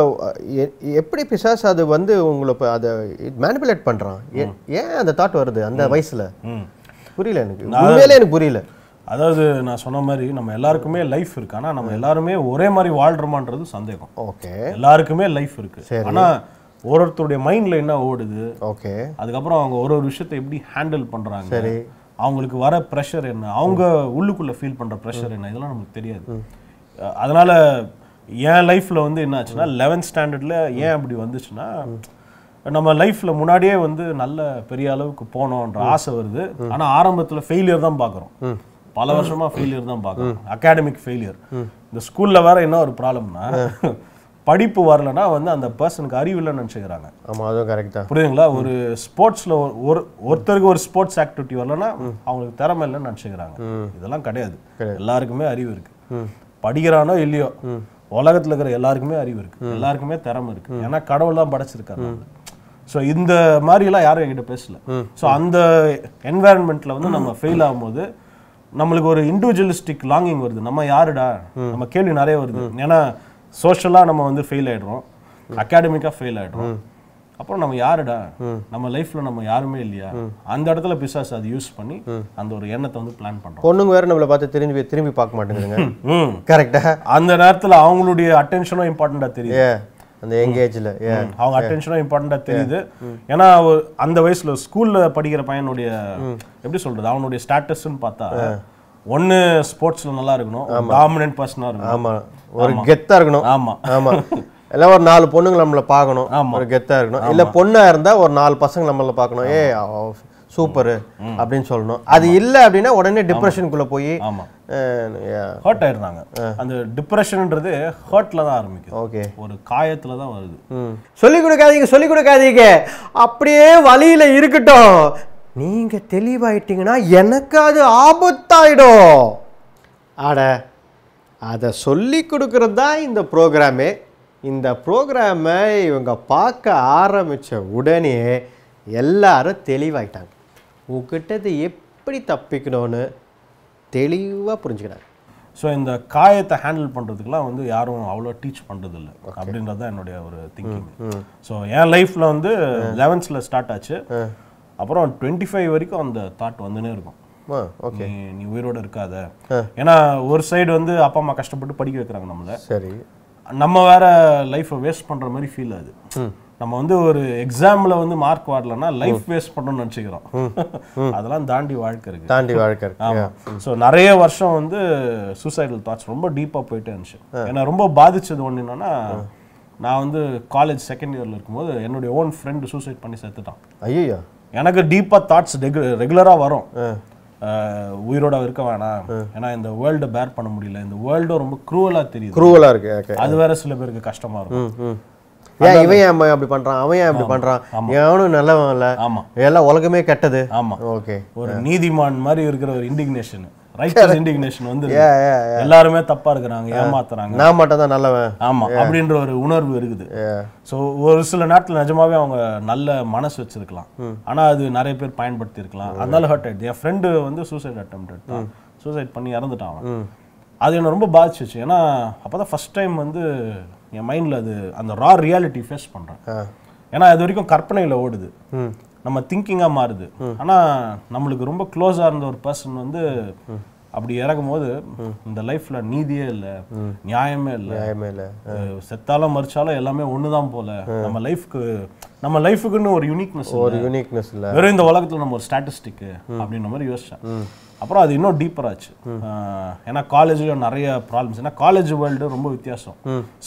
[SPEAKER 1] எப்படி பிசாஸ் அது வந்து உங்களை அதை மேனிபுலேட் பண்ணுறான் ஏன் அந்த தாட் வருது அந்த வயசில் புரியல எனக்கு உண்மையிலே எனக்கு புரியல
[SPEAKER 2] அதாவது நான் சொன்ன மாதிரி நம்ம எல்லாருக்குமே லைஃப் இருக்கு ஆனால் நம்ம எல்லாருமே ஒரே மாதிரி வாழ்றோமான்றது சந்தேகம் ஓகே எல்லாருக்குமே லைஃப் இருக்கு ஆனால் ஒருத்தருடைய மைண்டில் என்ன ஓடுது ஓகே அதுக்கப்புறம் அவங்க ஒரு ஒரு விஷயத்தை எப்படி ஹேண்டில் பண்ணுறாங்க சரி அவங்களுக்கு வர ப்ரெஷர் என்ன அவங்க உள்ளுக்குள்ளே ஃபீல் பண்ணுற ப்ரெஷர் என்ன இதெல்லாம் நமக்கு தெரியாது அதனால என் லைஃப்பில் வந்து என்ன ஆச்சுன்னா லெவன்த் ஸ்டாண்டர்ட்ல ஏன் அப்படி வந்துச்சுன்னா நம்ம லைஃப்பில் முன்னாடியே வந்து நல்ல பெரிய அளவுக்கு போனோன்ற ஆசை வருது ஆனால் ஆரம்பத்தில் ஃபெயிலியர் தான் பாக்குறோம் பல வருஷமா ஃபெயிலியர் தான் பார்க்குறோம் அகாடமிக் ஃபெயிலியர் இந்த ஸ்கூல்ல வேற என்ன ஒரு ப்ராப்ளம்னா படிப்பு வரலன்னா வந்து அந்த பர்சனுக்கு அறிவு இல்லைன்னு நினச்சிக்கிறாங்க
[SPEAKER 1] ஆமாம் கரெக்டாக புரியுதுங்களா ஒரு
[SPEAKER 2] ஸ்போர்ட்ஸில் ஒரு ஒருத்தருக்கு ஒரு ஸ்போர்ட்ஸ் ஆக்டிவிட்டி வரலன்னா அவங்களுக்கு திறமை இல்லைன்னு நினச்சிக்கிறாங்க இதெல்லாம் கிடையாது எல்லாருக்குமே அறிவு இருக்கு படிக்கிறானோ இல்லையோ உலகத்தில் இருக்கிற எல்லாருக்குமே அறிவு இருக்கு எல்லாருக்குமே திறமை இருக்கு ஏன்னா கடவுள் தான் படைச்சிருக்காரு ஸோ இந்த மாதிரிலாம் யாரும் என்கிட்ட பேசல ஸோ அந்த என்வாயன்மெண்ட்ல வந்து நம்ம ஃபெயில் ஆகும்போது நம்மளுக்கு ஒரு இண்டிவிஜுவலிஸ்டிக் லாங்கிங் வருது நம்ம யாருடா நம்ம கேள்வி நிறைய வருது ஏன்னா சோஷியலாக நம்ம வந்து ஃபெயில் ஆகிடுறோம் அகாடமிக்காக ஃபெயில் ஆகிடுறோம் அப்புறம் நம்ம யாருடா நம்ம லைஃப்ல நம்ம யாருமே இல்லையா அந்த இடத்துல பிசாஸ் அது யூஸ் பண்ணி அந்த ஒரு எண்ணத்தை வந்து பிளான்
[SPEAKER 1] பண்ணுறோம் பொண்ணுங்க வேற நம்மளை பார்த்து திரும்பி திரும்பி பார்க்க மாட்டேங்குதுங்க கரெக்டாக அந்த நேரத்தில் அவங்களுடைய அட்டென்ஷனும் இம்பார்ட்டண்ட்டாக தெரியும் அந்த யங் ஏஜ்ல அவங்க அட்டென்ஷனும்
[SPEAKER 2] இம்பார்ட்டண்டா தெரியுது ஏன்னா அந்த வயசுல ஸ்கூலில் படிக்கிற பையனுடைய எப்படி சொல்றது அவனுடைய ஸ்டேட்டஸ்னு பார்த்தா ஒன்னு ஸ்போர்ட்ஸ்ல நல்லா இருக்கணும் டாமினன்ட் பர்சனாக இருக்கணும் ஆமா ஒரு கெத்தாக இருக்கணும்
[SPEAKER 1] ஆமாம் ஆமா இல்லை ஒரு நாலு பொண்ணுங்க நம்மளை பார்க்கணும் ஒரு கெத்தாக இருக்கணும் இல்லை பொண்ணாக இருந்தால் ஒரு நாலு பசங்க நம்மளை பார்க்கணும் ஏ சூப்பர் அப்படின்னு சொல்லணும் அது இல்லை அப்படின்னா உடனே டிப்ரெஷனுக்குள்ள போய்
[SPEAKER 2] ஹர்ட் ஆயிடுறாங்க அந்த டிப்ரெஷன்ன்றது ஹர்ட்ல தான் ஆரம்பிக்கும் ஓகே ஒரு காயத்துல தான்
[SPEAKER 1] வருது சொல்லி கொடுக்காதீங்க சொல்லி கொடுக்காதீங்க அப்படியே வழியில இருக்கட்டும் நீங்க தெளிவாயிட்டீங்கன்னா எனக்கு அது ஆபத்தாயிடும் அட அதை சொல்லி கொடுக்கறது தான் இந்த ப்ரோக்ராமே இந்த ப்ரோக்ராமை இவங்க பார்க்க ஆரம்பித்த உடனே எல்லாரும் தெளிவாயிட்டாங்க உங்ககிட்ட எப்படி தப்பிக்கணும்னு தெளிவாக புரிஞ்சுக்கிறாங்க ஸோ இந்த காயத்தை ஹேண்டில் பண்ணுறதுக்குலாம் வந்து யாரும் அவ்வளோ
[SPEAKER 2] டீச் பண்ணுறதில்ல அப்படின்றது தான் என்னுடைய ஒரு திங்கிங் ஸோ என் லைஃப்பில் வந்து லெவன்ஸில் ஸ்டார்ட் ஆச்சு அப்புறம் டுவெண்ட்டி ஃபைவ் வரைக்கும் அந்த தாட் வந்துனே இருக்கும் ஓகே நீ உயிரோடு இருக்காத ஏன்னா ஒரு சைடு வந்து அப்பா அம்மா கஷ்டப்பட்டு படிக்க வைக்கிறாங்க நம்மளை சரி நம்ம வேற லைஃப்பை வேஸ்ட் பண்ணுற மாதிரி ஃபீல் ஆகுது நம்ம வந்து ஒரு எக்ஸாமில் வந்து மார்க் வரலன்னா லைஃப் வேஸ்ட் பண்ணணும்னு நினச்சிக்கிறோம் அதெல்லாம் தாண்டி வாழ்க்கை இருக்கு தாண்டி வாழ்க்கை ஆமாம் ஸோ நிறைய வருஷம் வந்து சூசைடல் தாட்ஸ் ரொம்ப டீப்பாக போயிட்டே இருந்துச்சு ஏன்னா ரொம்ப பாதிச்சது ஒன்று என்னன்னா நான் வந்து காலேஜ் செகண்ட் இயரில் இருக்கும்போது என்னுடைய ஓன் ஃப்ரெண்டு சூசைட் பண்ணி செத்துட்டான் ஐயோ எனக்கு டீப்பாக தாட்ஸ் ரெகுலரா ரெகுலராக வரும் உயிரோட இருக்க வேணாம் ஏன்னா இந்த வேர்ல்டை பேர் பண்ண முடியல இந்த வேர்ல்டும் ரொம்ப குரூவலாக தெரியுது குரூவலாக இருக்கு அது வேற
[SPEAKER 1] சில பேருக்கு கஷ்டமாக இருக்கும் ஏன் இவன் ஏன் அப்படி பண்றான் அவன் ஏன் அப்படி பண்றான் எவனும் நல்லவன் இல்ல எல்லாம் உலகமே கெட்டது ஆமா ஓகே ஒரு நீதிமான் மாதிரி இருக்கிற ஒரு இண்டிக்னேஷன் வந்து எல்லாருமே
[SPEAKER 2] தப்பா இருக்கிறாங்க ஏமாத்துறாங்க நான்
[SPEAKER 1] மட்டும் தான் நல்லவன்
[SPEAKER 2] ஆமா அப்படின்ற ஒரு உணர்வு இருக்குது ஸோ ஒரு சில நேரத்தில் நிஜமாவே அவங்க நல்ல மனசு வச்சிருக்கலாம் hmm. ஆனா அது நிறைய பேர் பயன்படுத்தி இருக்கலாம் அதனால ஹர்ட் ஆயிடுது என் ஃப்ரெண்டு வந்து சூசைட் அட்டம் சூசைட் பண்ணி இறந்துட்டான் அது என்னை ரொம்ப பாதிச்சிச்சு ஏன்னா அப்போ தான் ஃபஸ்ட் டைம் வந்து என் மைண்டில் அது அந்த ரா ரியாலிட்டி ஃபேஸ் பண்ணுறேன் ஏன்னா அது வரைக்கும் கற்பனையில் ஓடுது நம்ம திங்கிங்காக மாறுது ஆனால் நம்மளுக்கு ரொம்ப க்ளோஸாக இருந்த ஒரு பர்சன் வந்து அப்படி இறக்கும் போது இந்த லைஃப்ல நீதியே இல்லை நியாயமே இல்லை நியாயமே இல்லை செத்தாலும் மறிச்சாலும் எல்லாமே தான் போல நம்ம லைஃப்க்கு நம்ம லைஃபுக்குன்னு ஒரு யூனிக்னஸ் ஒரு யூனிக்னஸ் இல்லை வெறும் இந்த உலகத்துல நம்ம ஒரு ஸ்டாட்டிஸ்டிக்கு அப்படின்ற மாதிரி யோசிச்சேன் அப்புறம் அது இன்னும் டீப்பர் ஆச்சு ஏன்னா காலேஜில் நிறைய ப்ராப்ளம்ஸ் ஏன்னா காலேஜ் வேர்ல்டு ரொம்ப வித்தியாசம்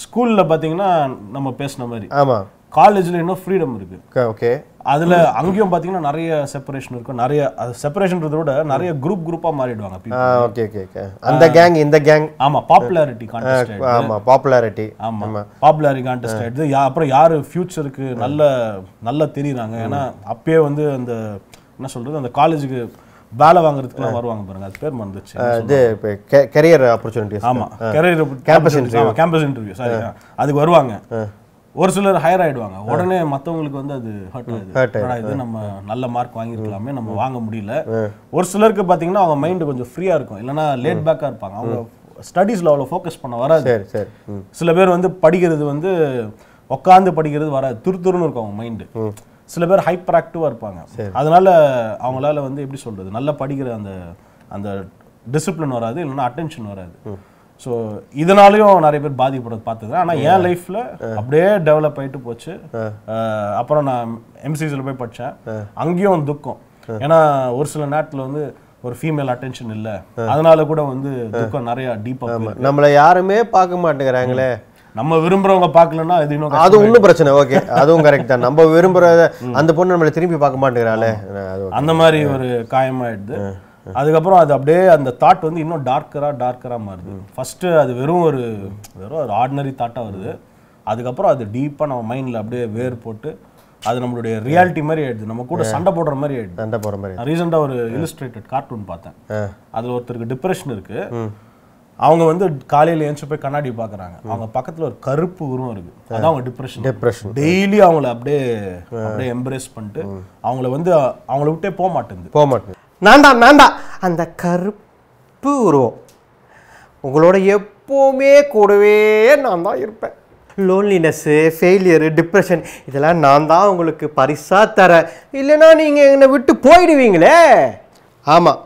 [SPEAKER 2] ஸ்கூலில் பார்த்தீங்கன்னா நம்ம பேசின மாதிரி ஆமாம் காலேஜில் இன்னும் ஃப்ரீடம் இருக்கு ஓகே அதில் அங்கேயும் பார்த்தீங்கன்னா நிறைய செப்பரேஷன் இருக்கும் நிறைய செப்பரேஷன்றத விட நிறைய குரூப் குரூப்பாக மாறிடுவாங்க
[SPEAKER 1] ஓகே ஓகே அந்த கேங் இந்த கேங் ஆமாம் பாப்புலாரிட்டி கான்டெஸ்ட் ஆமாம் பாப்புலாரிட்டி ஆமாம்
[SPEAKER 2] பாப்புலாரிட்டி கான்டெஸ்ட் ஆகிடுது அப்புறம் யார் ஃபியூச்சருக்கு நல்ல நல்லா தெரியுறாங்க ஏன்னா அப்பயே வந்து அந்த என்ன சொல்கிறது அந்த காலேஜுக்கு வேலை வாங்குறதுக்குலாம் வருவாங்க பாருங்க அது பேர் மறந்துச்சு இது
[SPEAKER 1] இப்போ கெரியர் ஆப்பர்ச்சுனிட்டிஸ் ஆமாம் career campus interview campus interview sorry அதுக்கு வருவாங்க
[SPEAKER 2] ஒரு சிலர் ஹையர் ஆயிடுவாங்க உடனே மற்றவங்களுக்கு வந்து அது ஹர்ட் ஆகுது இது நம்ம நல்ல மார்க் வாங்கிருக்கலாமே நம்ம வாங்க முடியல ஒரு சிலருக்கு பார்த்தீங்கன்னா அவங்க மைண்டு கொஞ்சம் ஃப்ரீயாக இருக்கும் இல்லைனா லேட் பேக்காக இருப்பாங்க அவங்க ஸ்டடீஸில் அவ்வளோ ஃபோக்கஸ் பண்ண வராது சில பேர் வந்து படிக்கிறது வந்து உட்காந்து படிக்கிறது வராது துருத்துருன்னு இருக்கும் அவங்க மைண்டு சில பேர் ஹைப்பர் ஆக்டிவாக இருப்பாங்க அதனால அவங்களால வந்து எப்படி சொல்றது நல்லா படிக்கிற அந்த அந்த டிசிப்ளின் வராது இல்லைன்னா அட்டென்ஷன் வராது ஸோ இதனாலையும் நிறைய பேர் பாதிப்படுறது பார்த்தது ஆனால் என் லைஃப்பில் அப்படியே டெவலப் ஆகிட்டு போச்சு அப்புறம் நான் எம்சிசியில் போய் படித்தேன் அங்கேயும் துக்கம் ஏன்னா ஒரு சில நேரத்தில் வந்து ஒரு ஃபீமேல் அட்டென்ஷன் இல்லை அதனால கூட வந்து துக்கம் நிறையா டீப்பாக
[SPEAKER 1] நம்மளை யாருமே பார்க்க மாட்டேங்கிறாங்களே
[SPEAKER 2] நம்ம விரும்புறவங்க பார்க்கலன்னா அது இன்னும் அது ஒன்றும்
[SPEAKER 1] பிரச்சனை ஓகே அதுவும் கரெக்ட் தான் நம்ம விரும்புற அந்த பொண்ணு நம்மளை திரும்பி பார்க்க மாட்டேங்கிறாள்
[SPEAKER 2] அந்த மாதிரி ஒரு காயமாயிடுது
[SPEAKER 1] அதுக்கப்புறம் அது அப்படியே
[SPEAKER 2] அந்த தாட் வந்து இன்னும் டார்க்கராக டார்க்கராக மாறுது ஃபஸ்ட்டு அது வெறும் ஒரு வெறும் ஒரு ஆர்டினரி தாட்டாக வருது அதுக்கப்புறம் அது டீப்பாக நம்ம மைண்டில் அப்படியே வேர் போட்டு அது நம்மளுடைய ரியாலிட்டி மாதிரி ஆயிடுது நம்ம கூட சண்டை போடுற மாதிரி ஆயிடுது சண்டை போடுற மாதிரி ரீசெண்டாக ஒரு இலிஸ்ட்ரேட்டட் கார்ட்டூன் பார்த்தேன் அதில் ஒருத்தருக்கு டிப்ரெஷன் இருக்குது அவங்க வந்து காலையில் ஏஞ்சி போய் கண்ணாடி பார்க்குறாங்க அவங்க பக்கத்தில் ஒரு கருப்பு உருவம் இருக்குது அதான் அவங்க டிப்ரெஷன் டிப்ரெஷன் டெய்லி அவங்கள அப்படியே அப்படியே எம்ப்ரேஸ்
[SPEAKER 1] பண்ணிட்டு அவங்கள வந்து அவங்கள விட்டே போக மாட்டேங்குது போக மாட்டேங்குது நான்டா நான்டா அந்த கருப்பு உருவம் உங்களோட எப்போவுமே கூடவே நான் தான் இருப்பேன் லோன்லினஸ்ஸு ஃபெயிலியரு டிப்ரெஷன் இதெல்லாம் நான் தான் உங்களுக்கு பரிசாக தரேன் இல்லைன்னா நீங்கள் என்னை விட்டு போயிடுவீங்களே ஆமாம்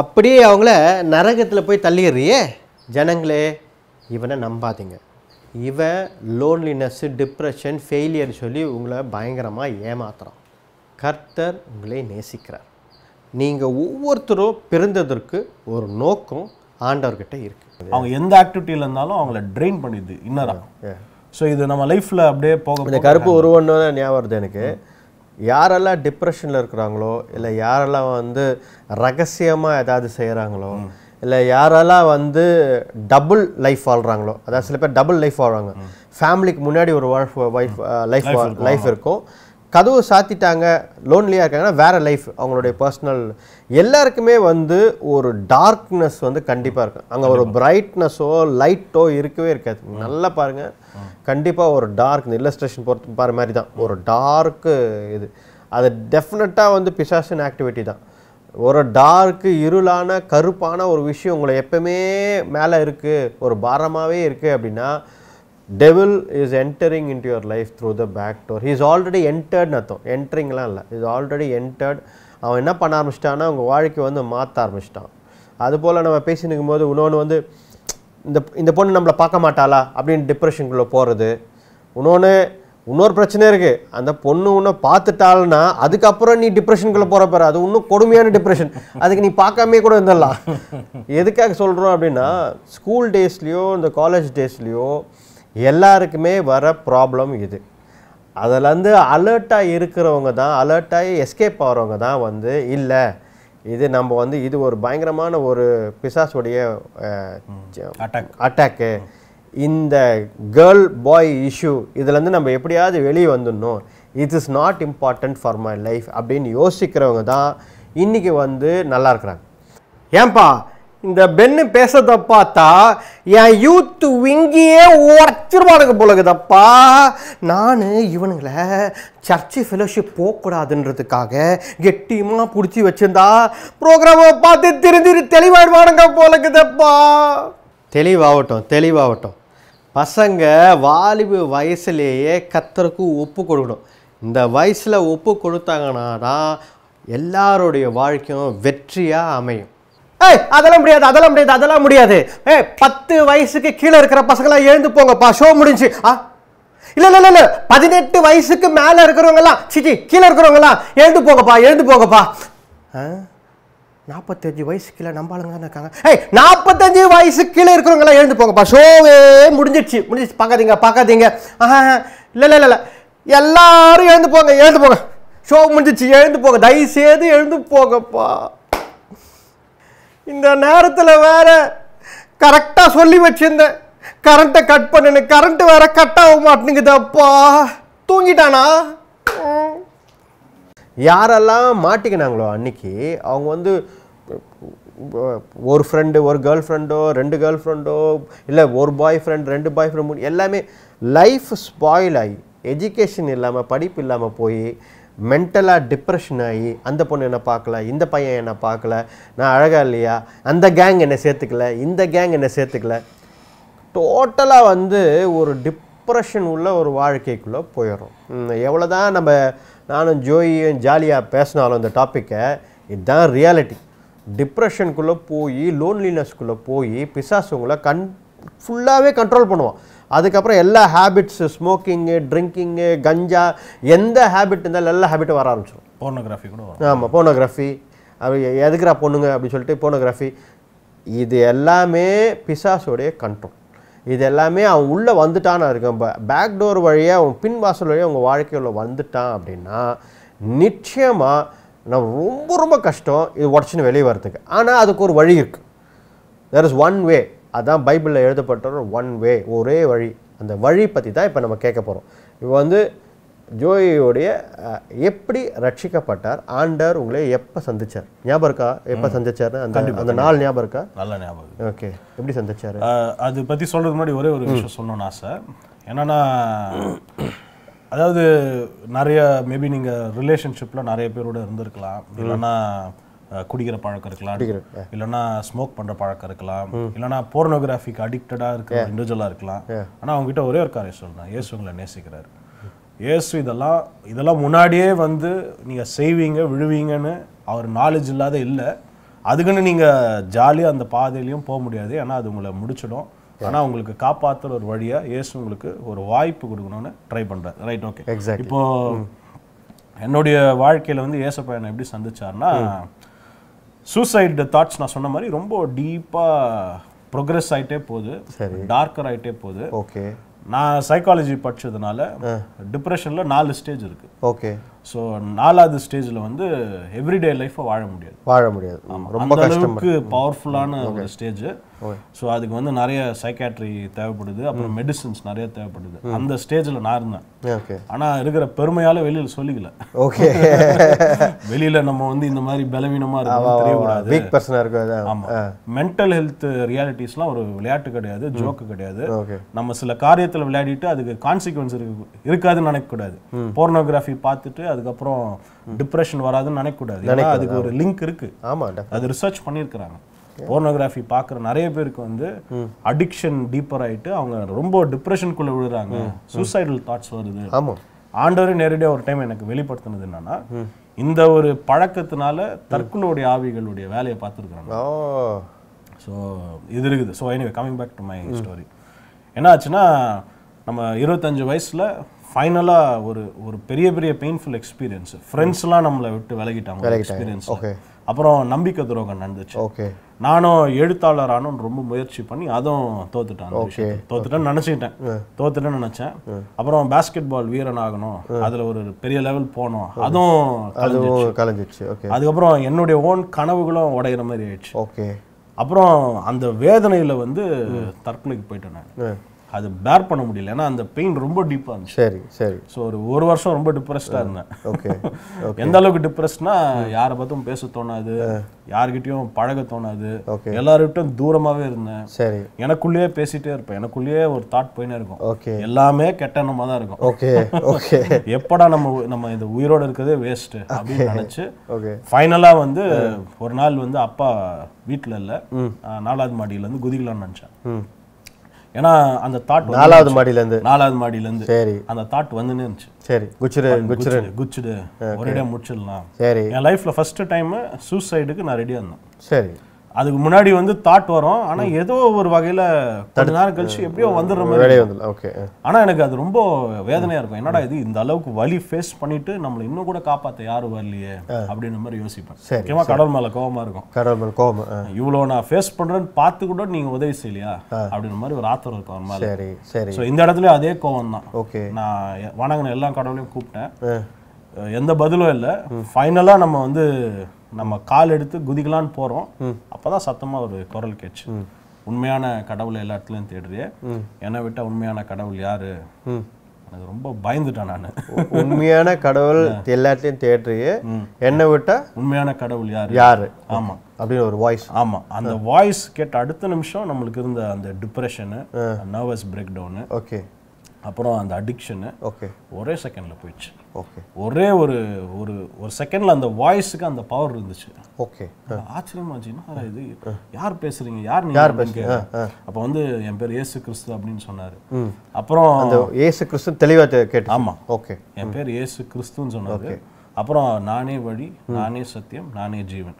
[SPEAKER 1] அப்படியே அவங்கள நரகத்தில் போய் தள்ளிடுறியே ஜனங்களே இவனை நம்பாதீங்க இவன் லோன்லினஸ்ஸு டிப்ரெஷன் ஃபெயிலியர் சொல்லி உங்களை பயங்கரமாக ஏமாத்துகிறான் கர்த்தர் உங்களை நேசிக்கிறார் நீங்கள் ஒவ்வொருத்தரும் பிறந்ததற்கு ஒரு நோக்கம் ஆண்டவர்கிட்ட இருக்குது அவங்க எந்த ஆக்டிவிட்டியில் இருந்தாலும் அவங்கள ட்ரெயின் பண்ணிடுது
[SPEAKER 2] இன்னராக ஸோ இது நம்ம லைஃப்பில் அப்படியே போக இந்த கருப்பு
[SPEAKER 1] உருவன்னு ஞாபகம் வருது எனக்கு யாரெல்லாம் டிப்ரெஷனில் இருக்கிறாங்களோ இல்லை யாரெல்லாம் வந்து ரகசியமாக ஏதாவது செய்கிறாங்களோ இல்லை யாரெல்லாம் வந்து டபுள் லைஃப் வாழ்கிறாங்களோ அதாவது சில பேர் டபுள் லைஃப் வாழ்வாங்க ஃபேமிலிக்கு முன்னாடி ஒரு ஒய்ஃப் ஒய்ஃப் லைஃப் லைஃப் இருக்கும் கதவு சாத்திட்டாங்க லோன்லியாக இருக்காங்கன்னா வேறு லைஃப் அவங்களுடைய பர்சனல் எல்லாருக்குமே வந்து ஒரு டார்க்னஸ் வந்து கண்டிப்பாக இருக்கும் அங்கே ஒரு பிரைட்னஸோ லைட்டோ இருக்கவே இருக்காது நல்லா பாருங்கள் கண்டிப்பாக ஒரு டார்க் இந்த இல்லஸ்ட்ரேஷன் பொறுத்து பாரு மாதிரி தான் ஒரு டார்க்கு இது அது டெஃபினட்டாக வந்து பிசாசன் ஆக்டிவிட்டி தான் ஒரு டார்க்கு இருளான கருப்பான ஒரு விஷயம் உங்களை எப்பவுமே மேலே இருக்குது ஒரு பாரமாகவே இருக்குது அப்படின்னா devil is entering in your life through the back door he's already என்டர்ட்னு அர்த்தம் என்ட்ரிங்லாம் இல்லை இஸ் ஆல்ரெடி என்டர்ட் அவன் என்ன பண்ண ஆரம்பிச்சிட்டான்னா அவங்க வாழ்க்கை வந்து மாற்ற ஆரம்பிச்சிட்டான் அதுபோல் நம்ம பேசினுக்கும் போது இன்னொன்று வந்து இந்த இந்த பொண்ணு நம்மளை பார்க்க மாட்டாளா அப்படின்னு டிப்ரெஷனுக்குள்ளே போகிறது இன்னொன்று இன்னொரு பிரச்சனை இருக்குது அந்த பொண்ணு உன்னை பார்த்துட்டாள்னா அதுக்கப்புறம் நீ டிப்ரெஷனுக்குள்ள போற பாரு அது இன்னும் கொடுமையான டிப்ரெஷன் அதுக்கு நீ பார்க்காம கூட இருந்துடலாம் எதுக்காக சொல்கிறோம் அப்படின்னா ஸ்கூல் டேஸ்லேயோ இந்த காலேஜ் டேஸ்லேயோ எல்லாருக்குமே வர ப்ராப்ளம் இது வந்து அலர்ட்டாக இருக்கிறவங்க தான் அலர்ட்டாகி எஸ்கேப் ஆகிறவங்க தான் வந்து இல்லை இது நம்ம வந்து இது ஒரு பயங்கரமான ஒரு பிசாஸுடைய அட்டாக் அட்டாக்கு இந்த கேர்ள் பாய் இஷ்யூ இதுலேருந்து நம்ம எப்படியாவது வெளியே வந்துடணும் it is not important for my life அப்படின்னு யோசிக்கிறவங்க தான் இன்றைக்கி வந்து நல்லா இருக்கிறாங்க ஏன்பா
[SPEAKER 3] இந்த பெண்ணு பேசுறத பார்த்தா என் யூத்து விங்கியே உடச்சிருவானுங்க போலகுதப்பா நான் இவனுங்களை சர்ச்சு ஃபெலோஷிப் போகக்கூடாதுன்றதுக்காக கெட்டியமாக பிடிச்சி வச்சிருந்தா ப்ரோக்ராமை பார்த்து திரு திரு தெளிவாயிடுவானுங்க போலகுதப்பா
[SPEAKER 1] தெளிவாகட்டும் தெளிவாகட்டும் பசங்க வாலிபு வயசுலேயே கத்தருக்கு ஒப்பு கொடுக்கணும் இந்த வயசில் ஒப்பு கொடுத்தாங்கன்னா தான் எல்லாருடைய வாழ்க்கையும் வெற்றியாக அமையும்
[SPEAKER 3] ஏய் அதெல்லாம் முடியாது அதெல்லாம் முடியாது அதெல்லாம் முடியாது ஏய் பத்து வயசுக்கு கீழே இருக்கிற பசங்களாம் எழுந்து போங்கப்பா ஷோ முடிஞ்சு ஆ இல்லை இல்லை இல்லை பதினெட்டு வயசுக்கு மேலே இருக்கிறவங்கலாம் சிச்சி கீழே இருக்கிறவங்கலாம் எழுந்து போங்கப்பா எழுந்து போங்கப்பா ஆ நாற்பத்தஞ்சு வயசு கீழே நம்ம ஆளுங்க தான் இருக்காங்க ஏய் நாற்பத்தஞ்சு வயசு கீழே இருக்கிறவங்களாம் எழுந்து போங்கப்பா ஷோவே முடிஞ்சிடுச்சு முடிஞ்சிச்சு பார்க்காதீங்க பார்க்காதீங்க ஆஹா இல்லை இல்லை இல்லை எல்லாரும் எழுந்து போங்க எழுந்து போங்க ஷோ முடிஞ்சிச்சு எழுந்து போங்க தயவுசெய்து எழுந்து போங்கப்பா இந்த நேரத்தில் வேற கரெக்டாக சொல்லி வச்சிருந்தேன் கரண்ட்டை கட் பண்ணுன்னு கரண்ட்டு வேற கட் ஆக மாட்டேங்குதப்பா தூங்கிட்டானா
[SPEAKER 1] யாரெல்லாம் மாட்டிக்கினாங்களோ அன்னைக்கு அவங்க வந்து ஒரு ஃப்ரெண்டு ஒரு கேர்ள் ஃப்ரெண்டோ ரெண்டு கேர்ள் ஃப்ரெண்டோ இல்லை ஒரு பாய் ஃப்ரெண்ட் ரெண்டு பாய் ஃப்ரெண்ட் எல்லாமே லைஃப் ஸ்பாயில் ஆகி எஜுகேஷன் இல்லாமல் படிப்பு இல்லாமல் போய் மென்டலாக டிப்ரெஷன் ஆகி அந்த பொண்ணு என்ன பார்க்கல இந்த பையன் என்னை பார்க்கல நான் அழகாக இல்லையா அந்த கேங் என்னை சேர்த்துக்கல இந்த கேங் என்னை சேர்த்துக்கல டோட்டலாக வந்து ஒரு டிப்ரெஷன் உள்ள ஒரு வாழ்க்கைக்குள்ளே போயிடும் எவ்வளோ தான் நம்ம நானும் ஜோயும் ஜாலியாக பேசினாலும் இந்த டாப்பிக்கை இதுதான் ரியாலிட்டி டிப்ரெஷனுக்குள்ளே போய் லோன்லினஸ்க்குள்ளே போய் பிசாஸ் உங்களை கண் ஃபுல்லாகவே கண்ட்ரோல் பண்ணுவான் அதுக்கப்புறம் எல்லா ஹேபிட்ஸு ஸ்மோக்கிங்கு ட்ரிங்கிங்கு கஞ்சா எந்த ஹேபிட் இருந்தாலும் எல்லா ஹேபிட்டும் வர ஆரம்பிச்சிடும் போனோகிராஃபி கூட ஆமாம் போனோகிராஃபி அவ எதுக்குறா பொண்ணுங்க அப்படின்னு சொல்லிட்டு போனோகிராஃபி இது எல்லாமே பிசாஸோடைய கண்ட்ரோல் இது எல்லாமே அவன் உள்ளே வந்துட்டானா இருக்கான் பேக் டோர் வழியாக அவன் பின் வாசல் வழியாக அவங்க வாழ்க்கையில் வந்துட்டான் அப்படின்னா நிச்சயமாக நான் ரொம்ப ரொம்ப கஷ்டம் இது உடச்சின்னு வெளியே வரத்துக்கு ஆனால் அதுக்கு ஒரு வழி இருக்குது தெர் இஸ் ஒன் வே அதான் பைபிளில் எழுதப்பட்ட ஒன் வே ஒரே வழி அந்த வழி பற்றி தான் இப்போ நம்ம கேட்க போகிறோம் இப்போ வந்து ஜோயியோடைய எப்படி ரட்சிக்கப்பட்டார் ஆண்டவர் உங்களை எப்போ சந்திச்சார் ஞாபகம் இருக்கா எப்போ சந்திச்சார் அந்த அந்த நாள் ஞாபகம் இருக்கா நல்ல ஞாபகம் ஓகே எப்படி சந்திச்சார்
[SPEAKER 2] அது பற்றி சொல்கிறது முன்னாடி ஒரே ஒரு விஷயம் சொல்லணும்னு சார் என்னென்னா அதாவது நிறைய மேபி நீங்கள் ரிலேஷன்ஷிப்பில் நிறைய பேரோட இருந்திருக்கலாம் இல்லைன்னா குடிக்கிற பழக்கம் இருக்கலாம் இல்லைன்னா ஸ்மோக் பண்ணுற பழக்கம் இருக்கலாம் இல்லைன்னா போர்னோகிராஃபிக்கு அடிக்டடாக இருக்கிற இண்டிவிஜுவலாக இருக்கலாம் ஆனால் அவங்ககிட்ட ஒரே ஒரு காரியம் சொல்லணும் இயேசு உங்களை நேசிக்கிறார் இயேசு இதெல்லாம் இதெல்லாம் முன்னாடியே வந்து நீங்கள் செய்வீங்க விழுவீங்கன்னு அவர் நாலேஜ் இல்லாத இல்லை அதுக்குன்னு நீங்கள் ஜாலியாக அந்த பாதையிலையும் போக முடியாது ஏன்னா அது உங்களை முடிச்சிடும் ஆனால் உங்களுக்கு காப்பாற்றுற ஒரு வழியாக இயேசு உங்களுக்கு ஒரு வாய்ப்பு கொடுக்கணும்னு ட்ரை பண்ணுறாரு ரைட் ஓகே எக்ஸாக்ட் இப்போது என்னுடைய வாழ்க்கையில் வந்து ஏசு பயணம் எப்படி சந்திச்சார்னா சூசைடு தாட்ஸ் நான் சொன்ன மாதிரி ரொம்ப டீப்பாக ப்ரோக்ரெஸ் ஆகிட்டே போகுது டார்க்கர் ஆகிட்டே போகுது ஓகே நான் சைக்காலஜி படித்ததுனால டிப்ரெஷனில் நாலு ஸ்டேஜ் இருக்குது ஓகே ஸோ நாலாவது ஸ்டேஜில் வந்து எவ்ரிடே லைஃப்பை வாழ முடியாது
[SPEAKER 1] வாழ முடியாது ஆமாம் ரொம்ப அளவுக்கு
[SPEAKER 2] பவர்ஃபுல்லான ஒரு ஸ்டேஜ் ஸோ அதுக்கு வந்து நிறைய சைக்காட்ரி தேவைப்படுது அப்புறம் மெடிசின்ஸ் நிறைய தேவைப்படுது அந்த ஸ்டேஜில் நான் இருந்தேன் ஆனால் இருக்கிற பெருமையால் வெளியில் சொல்லிக்கல ஓகே வெளியில் நம்ம வந்து இந்த மாதிரி பலவீனமாக இருக்கணும் தெரியக்கூடாது ஆமாம் மென்டல் ஹெல்த் ரியாலிட்டிஸ்லாம் ஒரு விளையாட்டு கிடையாது ஜோக்கு கிடையாது நம்ம சில காரியத்தில் விளையாடிட்டு அதுக்கு கான்சிக்வன்ஸ் இருக்கு இருக்காதுன்னு நினைக்கக்கூடாது போர்னோகிராஃபி பார்த்துட்டு அதுக்கப்புறம் டிப்ரெஷன் வராதுன்னு நினைக்கக்கூடாது அதுக்கு ஒரு லிங்க் இருக்கு அது ரிசர்ச் பண்ணியிருக்கிறாங்க போர்னோகிராஃபி பார்க்குற நிறைய பேருக்கு வந்து அடிக்ஷன் டீப்பர் ஆகிட்டு அவங்க ரொம்ப டிப்ரெஷனுக்குள்ளே விழுறாங்க சூசைடல் தாட்ஸ் வருது ஆமாம் ஆண்டவரே நேரடியாக ஒரு டைம் எனக்கு வெளிப்படுத்தினது என்னன்னா இந்த ஒரு பழக்கத்தினால தற்கொலையுடைய ஆவிகளுடைய வேலையை பார்த்துருக்குறாங்க ஸோ இது இருக்குது so anyway coming back to my story என்ன ஆச்சுன்னா நம்ம இருபத்தஞ்சு வயசில் ஃபைனலாக ஒரு ஒரு பெரிய பெரிய பெயின்ஃபுல் எக்ஸ்பீரியன்ஸ் ஃப்ரெண்ட்ஸ்லாம் நம்மளை விட்டு விலகிட்டாங்க எக்ஸ்பீரியன்ஸ் ஓகே அப்புறம் நம்பிக்கை துரோகம் நடந்துச்சு ஓகே நானும் எழுத்தாளரானு ரொம்ப முயற்சி பண்ணி அதுவும் தோத்துட்டேன் தோத்துட்டேன்னு நினைச்சுக்கிட்டேன் தோத்துட்டேன்னு நினச்சேன் அப்புறம் பேஸ்கெட் பால் வீரன் ஆகணும் அதுல ஒரு பெரிய லெவல் போனோம் அதுவும்
[SPEAKER 1] கலைஞ்சிச்சு அதுக்கப்புறம்
[SPEAKER 2] என்னுடைய ஓன் கனவுகளும் உடையிற மாதிரி ஆயிடுச்சு ஓகே அப்புறம் அந்த வேதனையில வந்து mm. தற்கொலைக்கு போயிட்டேன் நான் அது பேர் பண்ண முடியல ஏன்னா அந்த பெயின் ரொம்ப டீப்பாக இருந்துச்சு சரி சரி ஸோ ஒரு ஒரு வருஷம் ரொம்ப டிப்ரெஸ்டாக இருந்தேன் ஓகே எந்த அளவுக்கு டிப்ரெஸ்னா யாரை பார்த்தும் பேச தோணாது யார்கிட்டையும் பழக தோணாது ஓகே எல்லார்கிட்டும் தூரமாகவே இருந்தேன் சரி எனக்குள்ளேயே பேசிகிட்டே இருப்பேன் எனக்குள்ளேயே ஒரு தாட் போயினே இருக்கும் ஓகே எல்லாமே கெட்டணமாக தான் இருக்கும் ஓகே ஓகே எப்படா நம்ம நம்ம இந்த உயிரோடு இருக்கிறதே வேஸ்ட்டு அப்படின்னு நினச்சி ஓகே ஃபைனலாக வந்து ஒரு நாள் வந்து அப்பா வீட்டில் இல்லை நாலாவது மாடியிலேருந்து குதிக்கலாம்னு நினச்சேன் ஏன்னா அந்த தாட் நாலாவது மாடியிலேருந்து நாலாவது மாடியிலேருந்து சரி அந்த தாட் வந்துன்னு இருந்துச்சு சரி குச்சிடு குச்சிடு குச்சிடு ஒரேடியாக முடிச்சிடலாம் சரி என் லைஃப்பில் ஃபஸ்ட்டு டைமு சூசைடுக்கு நான் ரெடியாக இருந்தேன் சரி அதுக்கு முன்னாடி வந்து தாட் வரும் ஆனா ஏதோ ஒரு வகையில கொஞ்ச நேரம் கழிச்சு எப்படியோ வந்துடுற மாதிரி ஓகே ஆனா எனக்கு அது ரொம்ப வேதனையா இருக்கும் என்னடா இது இந்த அளவுக்கு வலி ஃபேஸ் பண்ணிட்டு நம்மளை இன்னும் கூட காப்பாத்த யாரும் வரலையே அப்படின்ற மாதிரி யோசிப்பேன் முக்கியமா கடவுள் மேல கோவமா இருக்கும் கடவுள் மேல கோவம் இவ்வளவு நான் ஃபேஸ் பண்றேன்னு பார்த்து கூட நீங்க உதவி செய்யலையா அப்படின்ற மாதிரி ஒரு ஆத்திரம் இருக்கும் அவர் மேல சரி சரி ஸோ இந்த இடத்துல அதே கோவம் தான் ஓகே நான் வணங்கின எல்லா கடவுளையும் கூப்பிட்டேன் எந்த பதிலும் இல்லை ஃபைனலாக நம்ம வந்து நம்ம கால் எடுத்து குதிக்கலான்னு போகிறோம் அப்போ தான் சத்தமாக ஒரு குரல் கேச்சு உண்மையான கடவுளை எல்லா இடத்துலையும் தேடுறியே என்னை விட்டால் உண்மையான கடவுள் யார் எனக்கு ரொம்ப பயந்துட்டேன் நான்
[SPEAKER 1] உண்மையான கடவுள் எல்லாத்தையும் தேடுறியே என்னை விட்டா உண்மையான கடவுள் யார் யார் ஆமாம் அப்படின்னு ஒரு வாய்ஸ் ஆமாம் அந்த
[SPEAKER 2] வாய்ஸ் கேட்ட அடுத்த நிமிஷம் நம்மளுக்கு இருந்த அந்த depression nervous breakdown okay அப்புறம் அந்த அடிக்ஷனு ஓகே ஒரே செகண்டில் போயிடுச்சு ஓகே ஒரே ஒரு ஒரு ஒரு செகண்டில் அந்த வாய்ஸுக்கு அந்த பவர் இருந்துச்சு ஓகே ஆச்சரியமா இது யார் பேசுறீங்க யார் யார் பேசுறீங்க அப்போ வந்து என் பேர் ஏசு கிறிஸ்து அப்படின்னு சொன்னார் அப்புறம் அந்த
[SPEAKER 1] ஏசு கிறிஸ்து தெளிவாக கேட்டு ஆமாம் ஓகே
[SPEAKER 2] என் பேர் ஏசு கிறிஸ்துன்னு சொன்னார் அப்புறம் நானே வழி நானே சத்தியம் நானே ஜீவன்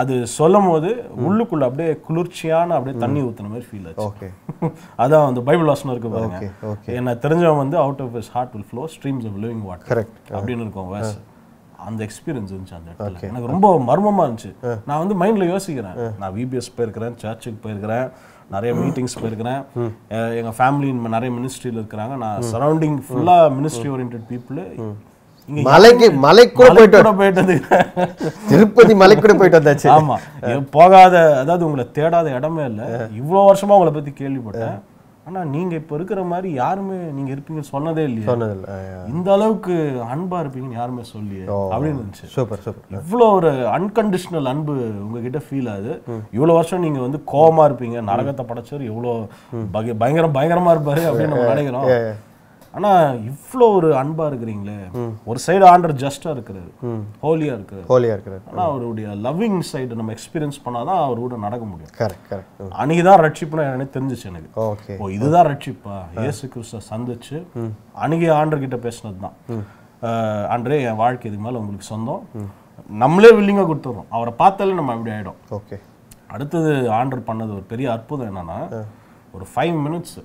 [SPEAKER 2] அது சொல்லும் போது உள்ளுக்குள்ள அப்படியே குளிர்ச்சியான அப்படியே தண்ணி ஊத்துன மாதிரி ஃபீல் ஆச்சு ஓகே அதான் வந்து பைபிள் வாசனம் இருக்கு பாருங்க ஓகே என்ன தெரிஞ்சவன் வந்து out of his heart will flow streams of living water correct அப்படின்னு இருக்கும் வேஸ் அந்த எக்ஸ்பீரியன்ஸ் இருந்துச்சு அந்த இடத்துல எனக்கு ரொம்ப மர்மமா இருந்துச்சு நான் வந்து மைண்ட்ல யோசிக்கிறேன் நான் விபிஎஸ் போயிருக்கிறேன் சர்ச்சுக்கு போயிருக்கிறேன் நிறைய மீட்டிங்ஸ் போயிருக்கிறேன் எங்க ஃபேமிலி நிறைய மினிஸ்ட்ரியில் இருக்கிறாங்க நான் சரௌண்டிங் ஃபுல்லா மினிஸ்ட்ரி ஓரியன்ட் பீப்புள் மலைக்கு மலைக்கூட போயிட்டு போயிட்டது
[SPEAKER 1] திருப்பதி மலைக்குட போயிட்டு வந்தாச்சு ஆமா
[SPEAKER 2] போகாத அதாவது உங்களை தேடாத இடமே இல்ல இவ்வளவு வருஷமா உங்களை பத்தி கேள்விப்பட்டேன் ஆனா நீங்க இப்ப இருக்கிற மாதிரி யாருமே நீங்க இருப்பீங்க சொன்னதே இல்லையா சொன்னது இந்த அளவுக்கு அன்பா இருப்பீங்கன்னு யாருமே சொல்லியே அப்படின்னு
[SPEAKER 1] இருந்துச்சு சூப்பர் சூப்பர்
[SPEAKER 2] இவ்வளவு ஒரு அன்கண்டிஷனல் அன்பு உங்ககிட்ட ஃபீல் ஆகுது இவ்வளவு வருஷம் நீங்க வந்து கோபமா இருப்பீங்க நரகத்தை படைச்சவர் இவ்வளவு பயங்கரம் பயங்கரமா இருப்பாரு அப்படின்னு நம்ம நினைக்கிறோம் ஆனா இவ்வளோ ஒரு அன்பாக இருக்கிறீங்களே ஒரு சைடு ஆண்டர் ஜஸ்டாக இருக்கிறாரு
[SPEAKER 1] ஹோலியா இருக்கிறாரு ஹோலியா இருக்கிறாரு ஆனால்
[SPEAKER 2] அவருடைய லவ்விங் சைடு நம்ம எக்ஸ்பீரியன்ஸ் பண்ணாதான் தான் அவர் கூட நடக்க முடியும்
[SPEAKER 1] கரெக்ட் அன்னைக்கு தான்
[SPEAKER 2] ரட்சிப்புனா எனக்கு தெரிஞ்சிச்சு
[SPEAKER 1] எனக்கு ஓகே ஓ இதுதான்
[SPEAKER 2] ரட்சிப்பா இயேசு கிறிஸ்த சந்திச்சு அன்னைக்கு ஆண்டர்கிட்ட பேசினது தான் ஆண்டரே என் வாழ்க்கை இதுக்கு மேலே உங்களுக்கு சொந்தம் நம்மளே வில்லிங்காக கொடுத்துட்றோம் அவரை பார்த்தாலே நம்ம அப்படி ஆயிடும் ஓகே அடுத்தது ஆண்டர் பண்ணது ஒரு பெரிய அற்புதம் என்னன்னா ஒரு ஃபைவ் மினிட்ஸ்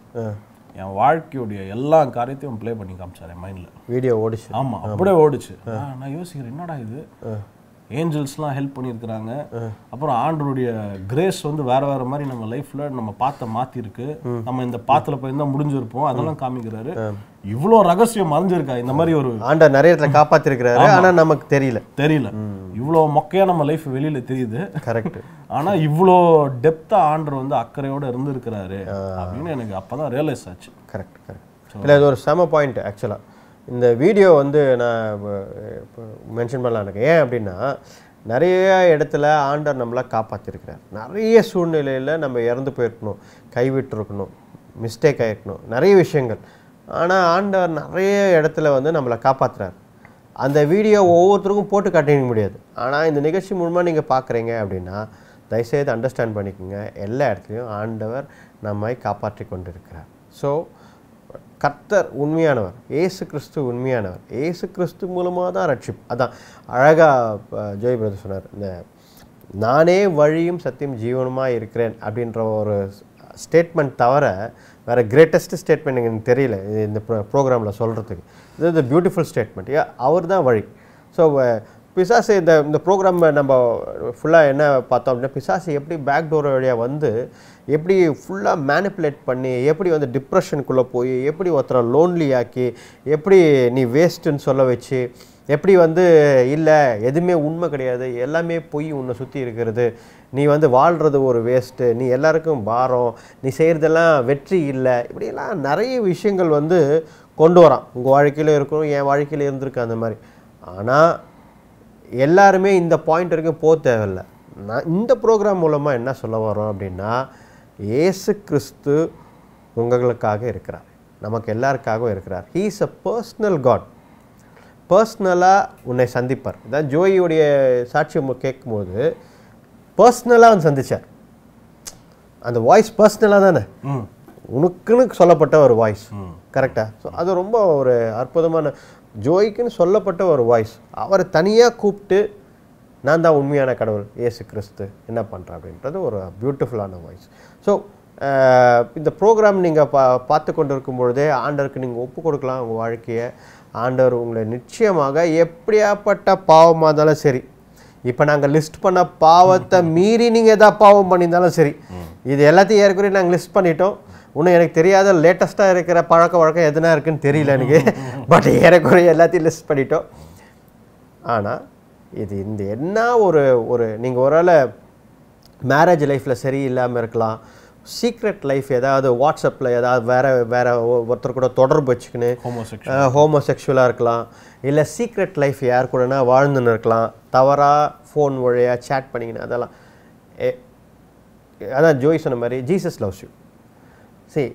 [SPEAKER 2] என் வாழ்க்கையுடைய எல்லா காரியத்தையும் ப்ளே பண்ணி காமிச்சார் என் மைண்டில் வீடியோ ஓடிச்சு ஆமாம் அப்படியே ஓடிச்சு நான் யோசிக்கிறேன் என்னடா இது ஏஞ்சல்ஸ்லாம் ஹெல்ப் பண்ணியிருக்கிறாங்க அப்புறம் ஆண்டருடைய கிரேஸ் வந்து வேற வேற மாதிரி நம்ம லைஃப்ல நம்ம பாத்த மாத்திருக்கு நம்ம இந்த பாத்துல போய் தான் முடிஞ்சிருப்போம் அதெல்லாம் காமிக்கிறாரு இவ்வளோ ரகசியம் மறைஞ்சிருக்கா இந்த மாதிரி ஒரு
[SPEAKER 1] ஆண்டா நிறைய இடத்துல காப்பாத்திருக்கிறாரு ஆனா நமக்கு தெரியல
[SPEAKER 2] தெரியல இவ்வளோ மொக்கையா நம்ம லைஃப் வெளியில தெரியுது கரெக்ட் ஆனா இவ்வளோ டெப்தா ஆண்டர் வந்து அக்கறையோட இருந்திருக்கிறாரு அப்படின்னு எனக்கு அப்பதான் ரியலைஸ் ஆச்சு கரெக்ட் கரெக்ட் இல்லை அது
[SPEAKER 1] ஒரு செம பாயிண்ட் ஆக்சுவலாக இந்த வீடியோ வந்து நான் மென்ஷன் பண்ணலாம் எனக்கு ஏன் அப்படின்னா நிறைய இடத்துல ஆண்டர் நம்மளை காப்பாற்றிருக்கிறார் நிறைய சூழ்நிலையில் நம்ம இறந்து போயிருக்கணும் கைவிட்டுருக்கணும் மிஸ்டேக் ஆகிருக்கணும் நிறைய விஷயங்கள் ஆனால் ஆண்டவர் நிறைய இடத்துல வந்து நம்மளை காப்பாற்றுறார் அந்த வீடியோ ஒவ்வொருத்தருக்கும் போட்டு காட்டிக்க முடியாது ஆனால் இந்த நிகழ்ச்சி மூலமாக நீங்கள் பார்க்குறீங்க அப்படின்னா தயவுசெய்து அண்டர்ஸ்டாண்ட் பண்ணிக்கோங்க எல்லா இடத்துலையும் ஆண்டவர் நம்மை காப்பாற்றி கொண்டிருக்கிறார் ஸோ கர்த்தர் உண்மையானவர் ஏசு கிறிஸ்து உண்மையானவர் ஏசு கிறிஸ்து மூலமாக தான் ரட்சிப் அதான் அழகாக ஜோய் பிரதர் சொன்னார் இந்த நானே வழியும் சத்தியம் ஜீவனமாக இருக்கிறேன் அப்படின்ற ஒரு ஸ்டேட்மெண்ட் தவிர வேறு கிரேட்டஸ்ட் ஸ்டேட்மெண்ட் எனக்கு தெரியல இந்த ப்ரோக்ராமில் சொல்கிறதுக்கு இது இந்த பியூட்டிஃபுல் ஸ்டேட்மெண்ட் அவர் தான் வழி ஸோ பிசாசு இந்த இந்த ப்ரோக்ராம் நம்ம ஃபுல்லாக என்ன பார்த்தோம் அப்படின்னா பிசாசு எப்படி பேக் டோர் வழியாக வந்து எப்படி ஃபுல்லாக மேனிப்புலேட் பண்ணி எப்படி வந்து டிப்ரெஷனுக்குள்ளே போய் எப்படி ஒருத்தரை லோன்லி ஆக்கி எப்படி நீ வேஸ்ட்டுன்னு சொல்ல வச்சு எப்படி வந்து இல்லை எதுவுமே உண்மை கிடையாது எல்லாமே பொய் உன்னை சுற்றி இருக்கிறது நீ வந்து வாழ்கிறது ஒரு வேஸ்ட்டு நீ எல்லாருக்கும் பாரம் நீ செய்கிறதெல்லாம் வெற்றி இல்லை இப்படியெல்லாம் நிறைய விஷயங்கள் வந்து கொண்டு வரான் உங்கள் வாழ்க்கையில் இருக்கணும் என் வாழ்க்கையில் இருந்திருக்கு அந்த மாதிரி ஆனால் எல்லாருமே இந்த பாயிண்ட் வரைக்கும் போக தேவையில்லை நான் இந்த ப்ரோக்ராம் மூலமாக என்ன சொல்ல வரோம் அப்படின்னா ஏசு கிறிஸ்து உங்களுக்காக இருக்கிறார் நமக்கு எல்லாருக்காகவும் இருக்கிறார் he's is a personal God பர்ஸ்னலாக உன்னை சந்திப்பார் இதான் ஜோயியுடைய சாட்சி கேட்கும்போது பர்ஸ்னலாக அவன் சந்தித்தார் அந்த வாய்ஸ் பர்ஸ்னலாக தானே உனக்குன்னு சொல்லப்பட்ட ஒரு வாய்ஸ் கரெக்டாக ஸோ அது ரொம்ப ஒரு அற்புதமான ஜோய்க்குன்னு சொல்லப்பட்ட ஒரு வாய்ஸ் அவரை தனியாக கூப்பிட்டு நான் தான் உண்மையான கடவுள் ஏசு கிறிஸ்து என்ன பண்ணுறேன் அப்படின்றது ஒரு பியூட்டிஃபுல்லான வாய்ஸ் ஸோ uh, இந்த ப்ரோக்ராம் நீங்கள் பா பார்த்து கொண்டு இருக்கும் பொழுதே ஆண்டருக்கு நீங்கள் ஒப்பு கொடுக்கலாம் உங்கள் வாழ்க்கையை ஆண்டவர் உங்களை நிச்சயமாக எப்படியாப்பட்ட பாவமாக இருந்தாலும் சரி இப்போ நாங்கள் லிஸ்ட் பண்ண பாவத்தை மீறி நீங்கள் எதாவது பாவம் பண்ணியிருந்தாலும் சரி இது எல்லாத்தையும் ஏற்கனவே நாங்கள் லிஸ்ட் பண்ணிட்டோம் இன்னும் எனக்கு தெரியாத லேட்டஸ்ட்டாக இருக்கிற பழக்க வழக்கம் எதுனா இருக்குன்னு தெரியல எனக்கு பட் ஏறக்குறைய எல்லாத்தையும் லிஸ்ட் பண்ணிட்டோம் ஆனால் இது இந்த என்ன ஒரு ஒரு நீங்கள் ஒரு மேரேஜ் லைஃப்பில் சரி இல்லாமல் இருக்கலாம் சீக்ரெட் லைஃப் ஏதாவது வாட்ஸ்அப்பில் ஏதாவது வேறு வேறு ஒருத்தர் கூட தொடர்பு வச்சுக்கின்னு செக்ஷுவலாக இருக்கலாம் இல்லை சீக்ரெட் லைஃப் யார் கூடனா வாழ்ந்துன்னு இருக்கலாம் தவறாக ஃபோன் வழியாக சேட் பண்ணிக்கின்னு அதெல்லாம் அதான் ஜோய் சொன்ன மாதிரி ஜீசஸ் லவ்ஸ் யூ சரி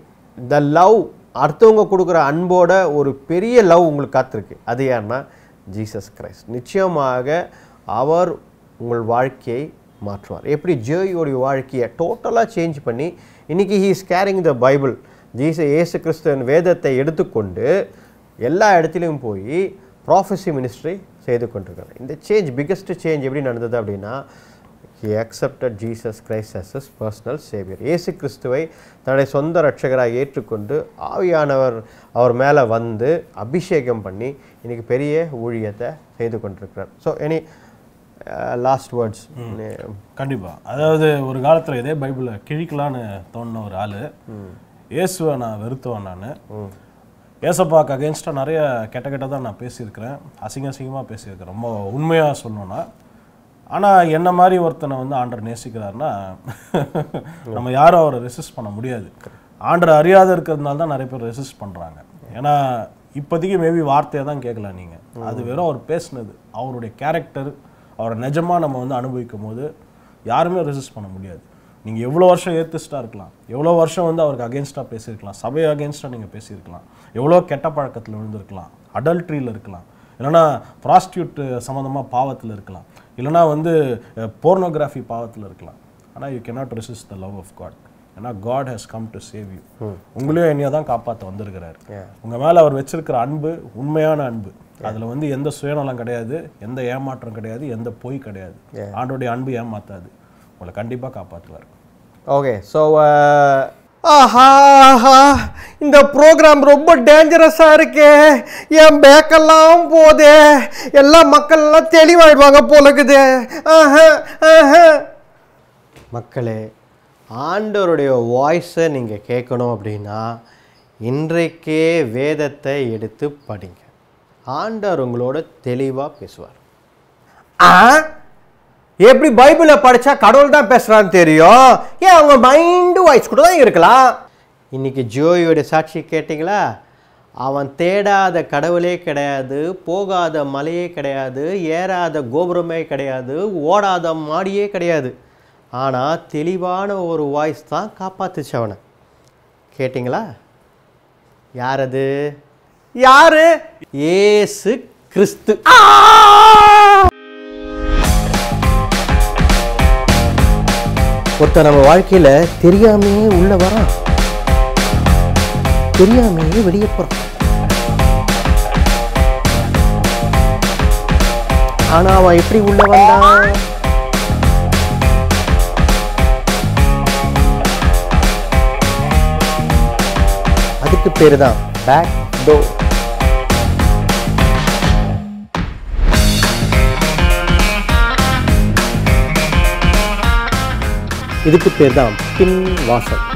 [SPEAKER 1] த லவ் அடுத்தவங்க கொடுக்குற அன்போட ஒரு பெரிய லவ் உங்களுக்கு காத்திருக்கு அது யாருன்னா ஜீசஸ் கிரைஸ்ட் நிச்சயமாக அவர் உங்கள் வாழ்க்கையை மாற்றுவார் எப்படி ஜேயோடைய வாழ்க்கையை டோட்டலாக சேஞ்ச் பண்ணி இன்றைக்கி he is carrying the Bible ஜீச ஏசு கிறிஸ்துவன் வேதத்தை எடுத்துக்கொண்டு எல்லா இடத்துலையும் போய் ப்ராஃபஸி மினிஸ்ட்ரி செய்து கொண்டிருக்காங்க இந்த சேஞ்ச் பிக்கஸ்ட் சேஞ்ச் எப்படி நடந்தது அப்படின்னா he accepted Jesus Christ as personal saviour ஏசு கிறிஸ்துவை தன்னுடைய சொந்த ரட்சகராக ஏற்றுக்கொண்டு ஆவியானவர் அவர் மேலே வந்து அபிஷேகம் பண்ணி இன்றைக்கி பெரிய ஊழியத்தை செய்து கொண்டிருக்கிறார் so any last uh, words
[SPEAKER 2] கண்டிப்பாக அதாவது ஒரு காலத்தில் இதே பைபிளில் கிழிக்கலான்னு தோணுன ஒரு ஆள் இயேசுவை நான் வெறுத்தவன் நான் ஏசப்பாக்கு அகேன்ஸ்டாக நிறைய கெட்ட கெட்ட தான் நான் பேசியிருக்கிறேன் அசிங்க அசிங்கமாக பேசியிருக்கிறேன் ரொம்ப உண்மையாக சொல்லணும்னா ஆனால் என்ன மாதிரி ஒருத்தனை வந்து ஆண்டர் நேசிக்கிறார்னா நம்ம யாரும் அவரை ரெசிஸ்ட் பண்ண முடியாது ஆண்டர் அறியாத இருக்கிறதுனால தான் நிறைய பேர் ரெசிஸ்ட் பண்ணுறாங்க ஏன்னா இப்போதைக்கு மேபி வார்த்தையை தான் கேட்கலாம் நீங்கள் அது வெறும் அவர் பேசினது அவருடைய கேரக்டர் அவரை நிஜமாக நம்ம வந்து அனுபவிக்கும் போது யாருமே ரெசிஸ்ட் பண்ண முடியாது நீங்கள் எவ்வளோ வருஷம் ஏத்திஸ்டாக இருக்கலாம் எவ்வளோ வருஷம் வந்து அவருக்கு அகேன்ஸ்டாக பேசியிருக்கலாம் சபை அகேன்ஸ்டாக நீங்கள் பேசியிருக்கலாம் எவ்வளோ கெட்ட பழக்கத்தில் விழுந்திருக்கலாம் அடல்ட்ரியில் இருக்கலாம் இல்லைனா ப்ராஸ்டியூட் சம்மந்தமாக பாவத்தில் இருக்கலாம் இல்லைனா வந்து போர்னோகிராஃபி பாவத்தில் இருக்கலாம் ஆனால் you cannot resist the love of God ஏன்னா God has come to save you உங்களையும் என்னையோ தான் காப்பாற்ற வந்திருக்கிறார் உங்கள் மேலே அவர் வச்சிருக்கிற அன்பு உண்மையான அன்பு அதில் வந்து எந்த சுயநலம் கிடையாது எந்த ஏமாற்றம் கிடையாது எந்த பொய் கிடையாது ஆண்டோடைய அன்பு ஏமாத்தாது உங்களை கண்டிப்பாக காப்பாற்றுவார்
[SPEAKER 1] ஓகே ஸோ uh,
[SPEAKER 3] ஆஹா இந்த ப்ரோக்ராம் ரொம்ப டேஞ்சரஸாக இருக்கே என் பேக்கெல்லாம் போதே எல்லா மக்கள்லாம் தெளிவாயிடுவாங்க போலக்குது மக்களே
[SPEAKER 1] ஆண்டவருடைய வாய்ஸை நீங்கள் கேட்கணும் அப்படின்னா இன்றைக்கே வேதத்தை எடுத்து படிங்க ஆண்டார் உங்களோட தெளிவாக பேசுவார் எப்படி பைபிளை படித்தா கடவுள் தான் பேசுகிறான்னு தெரியும் ஏன் அவங்க மைண்டு வாய்ஸ் கூட தான் இருக்கலாம் இன்னைக்கு ஜோயோட சாட்சி கேட்டிங்களா அவன் தேடாத கடவுளே கிடையாது போகாத மலையே கிடையாது ஏறாத கோபுரமே கிடையாது ஓடாத மாடியே கிடையாது ஆனால் தெளிவான ஒரு வாய்ஸ் தான் காப்பாற்றுச்சு அவனை கேட்டிங்களா யார் அது யார் ஏசு கிறிஸ்து ஒருத்த நம்ம வாழ்க்கையில் தெரியாமையே உள்ள வரான் தெரியாமையே வெளியே போகிறான் ஆனால் அவன் எப்படி உள்ள வந்தான் அதுக்கு பேர் தான் பேக் டோர்
[SPEAKER 2] இதுக்கு பேர் தான்
[SPEAKER 3] பின் வாசல்